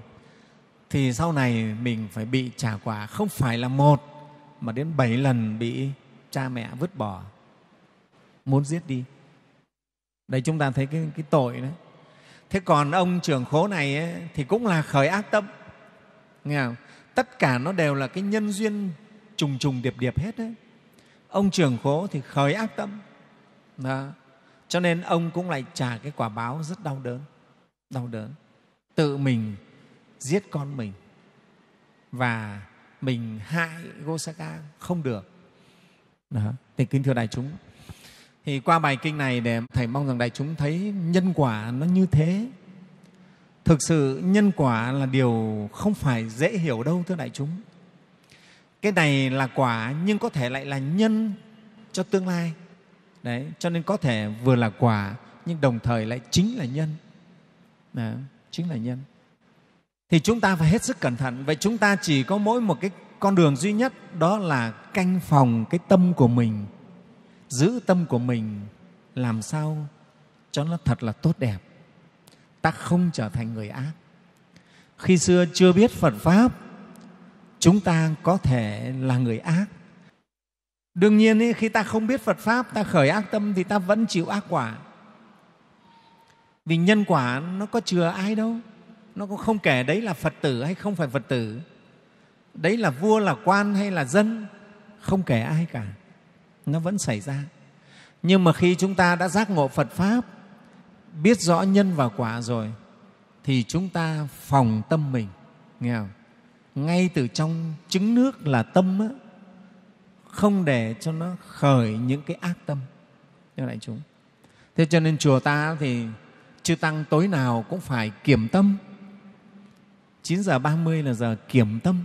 thì sau này mình phải bị trả quả không phải là một mà đến bảy lần bị cha mẹ vứt bỏ muốn giết đi đây chúng ta thấy cái, cái tội đấy. Thế còn ông trưởng khố này ấy, thì cũng là khởi ác tâm. Nghe không? Tất cả nó đều là cái nhân duyên trùng trùng điệp điệp hết đấy. Ông trưởng khố thì khởi ác tâm. Đó. Cho nên ông cũng lại trả cái quả báo rất đau đớn. Đau đớn. Tự mình giết con mình và mình hại Gosaka không được. Đó. Thì kính thưa đại chúng, thì qua bài kinh này để Thầy mong rằng đại chúng thấy nhân quả nó như thế. Thực sự nhân quả là điều không phải dễ hiểu đâu thưa đại chúng. Cái này là quả nhưng có thể lại là nhân cho tương lai. Đấy, cho nên có thể vừa là quả nhưng đồng thời lại chính là nhân. Đấy, chính là nhân. Thì chúng ta phải hết sức cẩn thận. Vậy chúng ta chỉ có mỗi một cái con đường duy nhất đó là canh phòng cái tâm của mình giữ tâm của mình làm sao cho nó thật là tốt đẹp ta không trở thành người ác khi xưa chưa biết phật pháp chúng ta có thể là người ác đương nhiên ý, khi ta không biết phật pháp ta khởi ác tâm thì ta vẫn chịu ác quả vì nhân quả nó có chừa ai đâu nó cũng không kể đấy là phật tử hay không phải phật tử đấy là vua là quan hay là dân không kể ai cả nó vẫn xảy ra nhưng mà khi chúng ta đã giác ngộ phật pháp biết rõ nhân và quả rồi thì chúng ta phòng tâm mình nghe không? ngay từ trong trứng nước là tâm á, không để cho nó khởi những cái ác tâm như đại chúng thế cho nên chùa ta thì chư tăng tối nào cũng phải kiểm tâm 9 giờ 30 là giờ kiểm tâm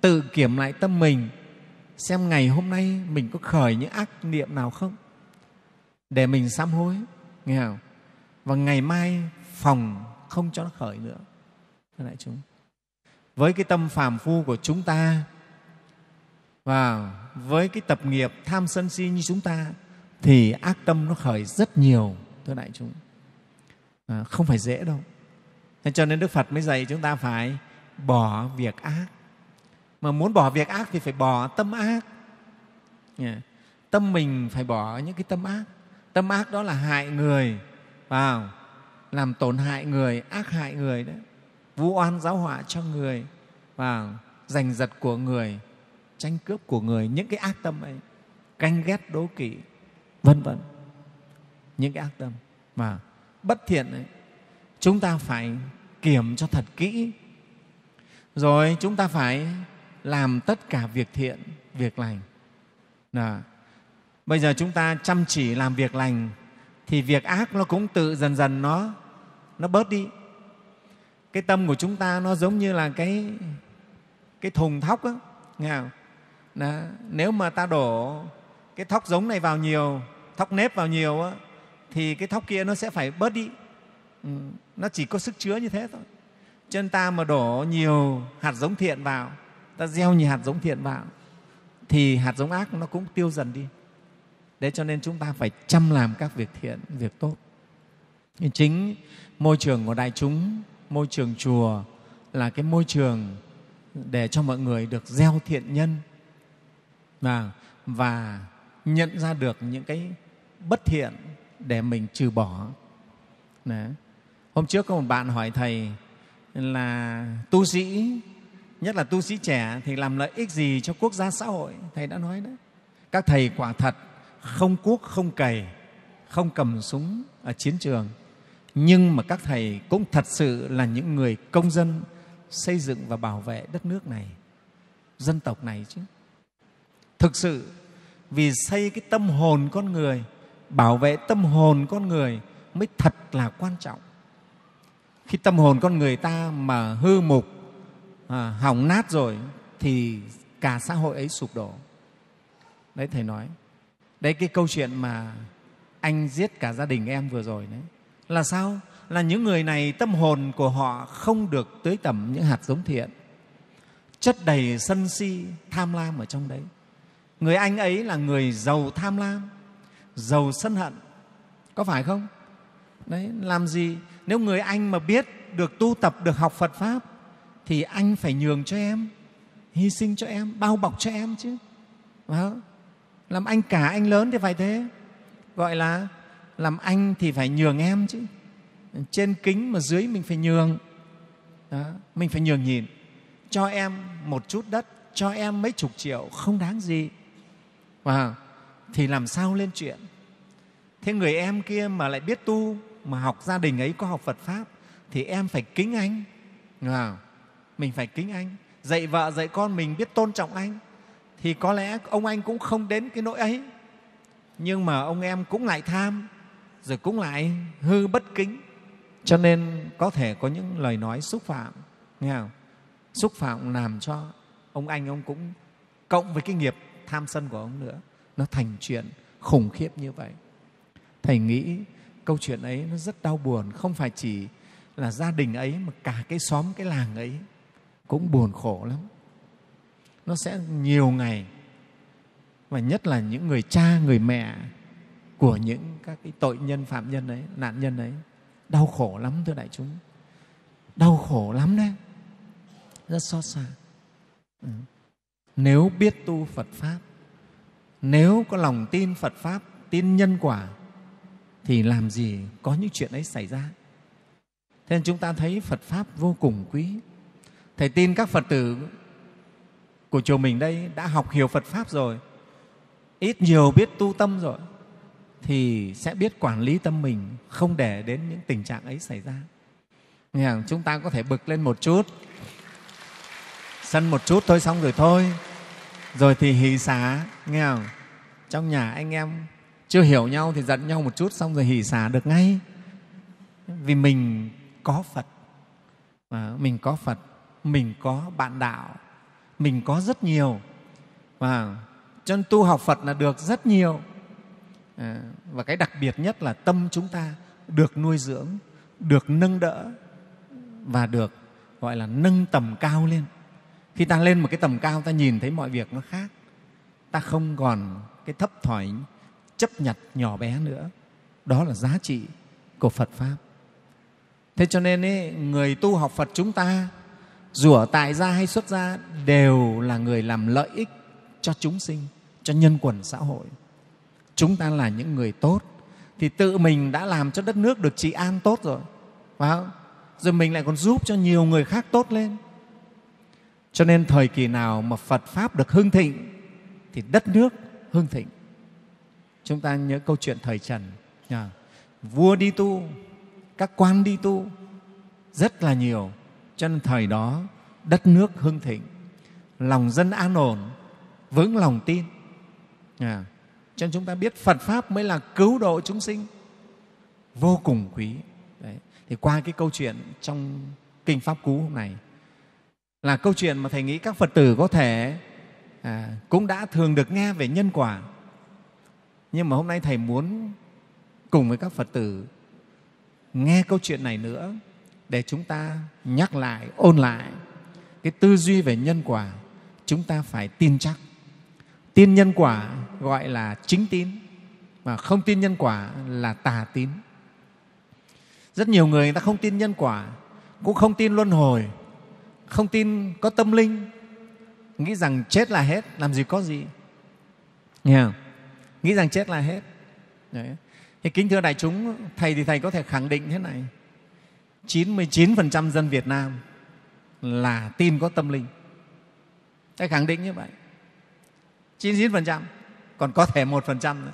tự kiểm lại tâm mình xem ngày hôm nay mình có khởi những ác niệm nào không để mình sám hối nghe không và ngày mai phòng không cho nó khởi nữa thưa đại chúng với cái tâm phàm phu của chúng ta và với cái tập nghiệp tham sân si như chúng ta thì ác tâm nó khởi rất nhiều thưa đại chúng à, không phải dễ đâu Thế cho nên đức phật mới dạy chúng ta phải bỏ việc ác mà muốn bỏ việc ác thì phải bỏ tâm ác tâm mình phải bỏ những cái tâm ác tâm ác đó là hại người vào làm tổn hại người ác hại người đấy vu oan giáo họa cho người và giành giật của người tranh cướp của người những cái ác tâm ấy canh ghét đố kỵ vân vân những cái ác tâm mà bất thiện ấy chúng ta phải kiểm cho thật kỹ rồi chúng ta phải làm tất cả việc thiện việc lành Đó. bây giờ chúng ta chăm chỉ làm việc lành thì việc ác nó cũng tự dần dần nó nó bớt đi cái tâm của chúng ta nó giống như là cái cái thùng thóc đó, nghe không? Đó. nếu mà ta đổ cái thóc giống này vào nhiều thóc nếp vào nhiều đó, thì cái thóc kia nó sẽ phải bớt đi ừ, nó chỉ có sức chứa như thế thôi chân ta mà đổ nhiều hạt giống thiện vào ta gieo nhiều hạt giống thiện vào thì hạt giống ác nó cũng tiêu dần đi đấy cho nên chúng ta phải chăm làm các việc thiện việc tốt chính môi trường của đại chúng môi trường chùa là cái môi trường để cho mọi người được gieo thiện nhân và, và nhận ra được những cái bất thiện để mình trừ bỏ đấy. hôm trước có một bạn hỏi thầy là tu sĩ nhất là tu sĩ trẻ thì làm lợi ích gì cho quốc gia xã hội thầy đã nói đấy các thầy quả thật không quốc không cày không cầm súng ở chiến trường nhưng mà các thầy cũng thật sự là những người công dân xây dựng và bảo vệ đất nước này dân tộc này chứ thực sự vì xây cái tâm hồn con người bảo vệ tâm hồn con người mới thật là quan trọng khi tâm hồn con người ta mà hư mục à, hỏng nát rồi thì cả xã hội ấy sụp đổ đấy thầy nói đấy cái câu chuyện mà anh giết cả gia đình em vừa rồi đấy là sao là những người này tâm hồn của họ không được tưới tẩm những hạt giống thiện chất đầy sân si tham lam ở trong đấy người anh ấy là người giàu tham lam giàu sân hận có phải không đấy làm gì nếu người anh mà biết được tu tập được học phật pháp thì anh phải nhường cho em hy sinh cho em bao bọc cho em chứ đó. Vâng. làm anh cả anh lớn thì phải thế gọi là làm anh thì phải nhường em chứ trên kính mà dưới mình phải nhường đó. mình phải nhường nhìn cho em một chút đất cho em mấy chục triệu không đáng gì và vâng. thì làm sao lên chuyện thế người em kia mà lại biết tu mà học gia đình ấy có học phật pháp thì em phải kính anh Đúng vâng mình phải kính anh dạy vợ dạy con mình biết tôn trọng anh thì có lẽ ông anh cũng không đến cái nỗi ấy nhưng mà ông em cũng lại tham rồi cũng lại hư bất kính cho nên có thể có những lời nói xúc phạm nghe không xúc phạm làm cho ông anh ông cũng cộng với cái nghiệp tham sân của ông nữa nó thành chuyện khủng khiếp như vậy thầy nghĩ câu chuyện ấy nó rất đau buồn không phải chỉ là gia đình ấy mà cả cái xóm cái làng ấy cũng buồn khổ lắm nó sẽ nhiều ngày và nhất là những người cha người mẹ của những các cái tội nhân phạm nhân đấy nạn nhân đấy đau khổ lắm thưa đại chúng đau khổ lắm đấy rất xót xa ừ. nếu biết tu phật pháp nếu có lòng tin phật pháp tin nhân quả thì làm gì có những chuyện ấy xảy ra thế nên chúng ta thấy phật pháp vô cùng quý thầy tin các phật tử của chùa mình đây đã học hiểu phật pháp rồi ít nhiều biết tu tâm rồi thì sẽ biết quản lý tâm mình không để đến những tình trạng ấy xảy ra Nghe không? chúng ta có thể bực lên một chút sân một chút thôi xong rồi thôi rồi thì hì xả nghe không trong nhà anh em chưa hiểu nhau thì giận nhau một chút xong rồi hì xả được ngay vì mình có phật à, mình có phật mình có bạn đạo mình có rất nhiều và cho nên tu học phật là được rất nhiều à, và cái đặc biệt nhất là tâm chúng ta được nuôi dưỡng được nâng đỡ và được gọi là nâng tầm cao lên khi ta lên một cái tầm cao ta nhìn thấy mọi việc nó khác ta không còn cái thấp thỏi chấp nhặt nhỏ bé nữa đó là giá trị của phật pháp thế cho nên ấy, người tu học phật chúng ta dù ở tại gia hay xuất gia đều là người làm lợi ích cho chúng sinh cho nhân quần xã hội chúng ta là những người tốt thì tự mình đã làm cho đất nước được trị an tốt rồi phải không? rồi mình lại còn giúp cho nhiều người khác tốt lên cho nên thời kỳ nào mà phật pháp được hưng thịnh thì đất nước hưng thịnh chúng ta nhớ câu chuyện thời trần à, vua đi tu các quan đi tu rất là nhiều cho nên thời đó đất nước hưng thịnh lòng dân an ổn vững lòng tin à, cho nên chúng ta biết phật pháp mới là cứu độ chúng sinh vô cùng quý Đấy. thì qua cái câu chuyện trong kinh pháp cú hôm nay là câu chuyện mà thầy nghĩ các phật tử có thể à, cũng đã thường được nghe về nhân quả nhưng mà hôm nay thầy muốn cùng với các phật tử nghe câu chuyện này nữa để chúng ta nhắc lại, ôn lại cái tư duy về nhân quả chúng ta phải tin chắc. Tin nhân quả gọi là chính tín, mà không tin nhân quả là tà tín. Rất nhiều người người ta không tin nhân quả, cũng không tin luân hồi, không tin có tâm linh, nghĩ rằng chết là hết, làm gì có gì. Nghe không? Nghĩ rằng chết là hết. Đấy. Thì kính thưa đại chúng, Thầy thì Thầy có thể khẳng định thế này, 99% dân Việt Nam là tin có tâm linh. Tôi khẳng định như vậy. 99%, còn có thể 1% nữa.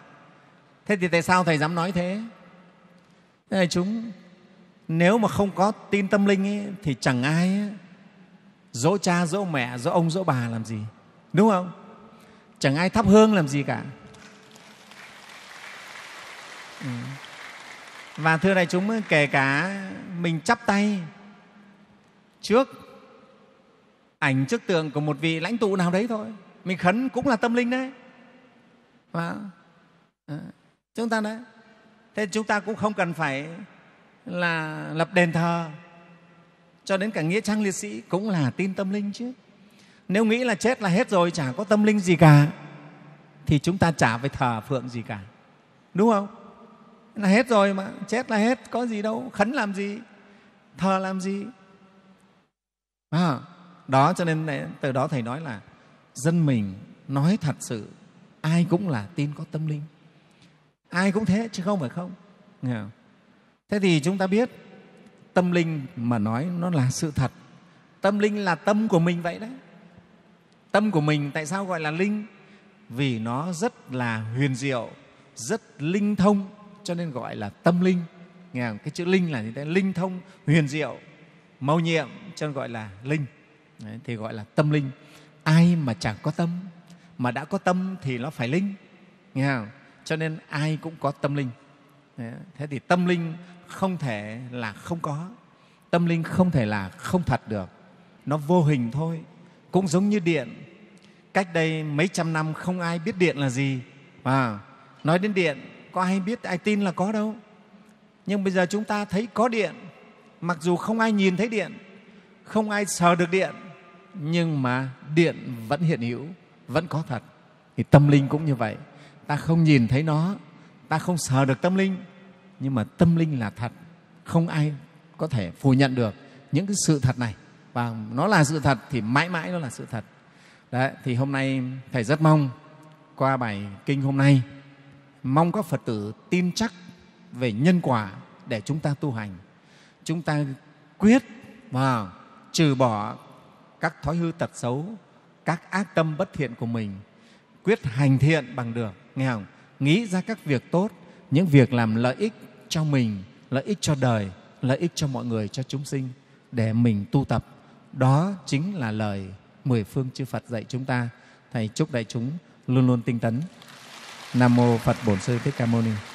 Thế thì tại sao Thầy dám nói thế? Thế là chúng nếu mà không có tin tâm linh ấy, thì chẳng ai ấy, dỗ cha, dỗ mẹ, dỗ ông, dỗ bà làm gì. Đúng không? Chẳng ai thắp hương làm gì cả. Ừ và thưa đại chúng kể cả mình chắp tay trước ảnh trước tượng của một vị lãnh tụ nào đấy thôi mình khấn cũng là tâm linh đấy và à, chúng ta đấy thế chúng ta cũng không cần phải là lập đền thờ cho đến cả nghĩa trang liệt sĩ cũng là tin tâm linh chứ nếu nghĩ là chết là hết rồi chả có tâm linh gì cả thì chúng ta chả phải thờ phượng gì cả đúng không là hết rồi mà chết là hết có gì đâu khấn làm gì thờ làm gì à, đó cho nên từ đó thầy nói là dân mình nói thật sự ai cũng là tin có tâm linh ai cũng thế chứ không phải không? thế thì chúng ta biết tâm linh mà nói nó là sự thật tâm linh là tâm của mình vậy đấy tâm của mình tại sao gọi là linh vì nó rất là huyền diệu rất linh thông cho nên gọi là tâm linh nghe không? cái chữ linh là gì thế linh thông huyền diệu màu nhiệm cho nên gọi là linh Đấy, thì gọi là tâm linh ai mà chẳng có tâm mà đã có tâm thì nó phải linh nghe không? cho nên ai cũng có tâm linh Đấy, thế thì tâm linh không thể là không có tâm linh không thể là không thật được nó vô hình thôi cũng giống như điện cách đây mấy trăm năm không ai biết điện là gì à, nói đến điện có ai biết ai tin là có đâu nhưng bây giờ chúng ta thấy có điện mặc dù không ai nhìn thấy điện không ai sờ được điện nhưng mà điện vẫn hiện hữu vẫn có thật thì tâm linh cũng như vậy ta không nhìn thấy nó ta không sờ được tâm linh nhưng mà tâm linh là thật không ai có thể phủ nhận được những cái sự thật này và nó là sự thật thì mãi mãi nó là sự thật đấy thì hôm nay thầy rất mong qua bài kinh hôm nay mong các phật tử tin chắc về nhân quả để chúng ta tu hành chúng ta quyết và trừ bỏ các thói hư tật xấu các ác tâm bất thiện của mình quyết hành thiện bằng được nghe không nghĩ ra các việc tốt những việc làm lợi ích cho mình lợi ích cho đời lợi ích cho mọi người cho chúng sinh để mình tu tập đó chính là lời mười phương chư phật dạy chúng ta thầy chúc đại chúng luôn luôn tinh tấn Nam mô Phật Bổn Sư Thích Ca Mâu Ni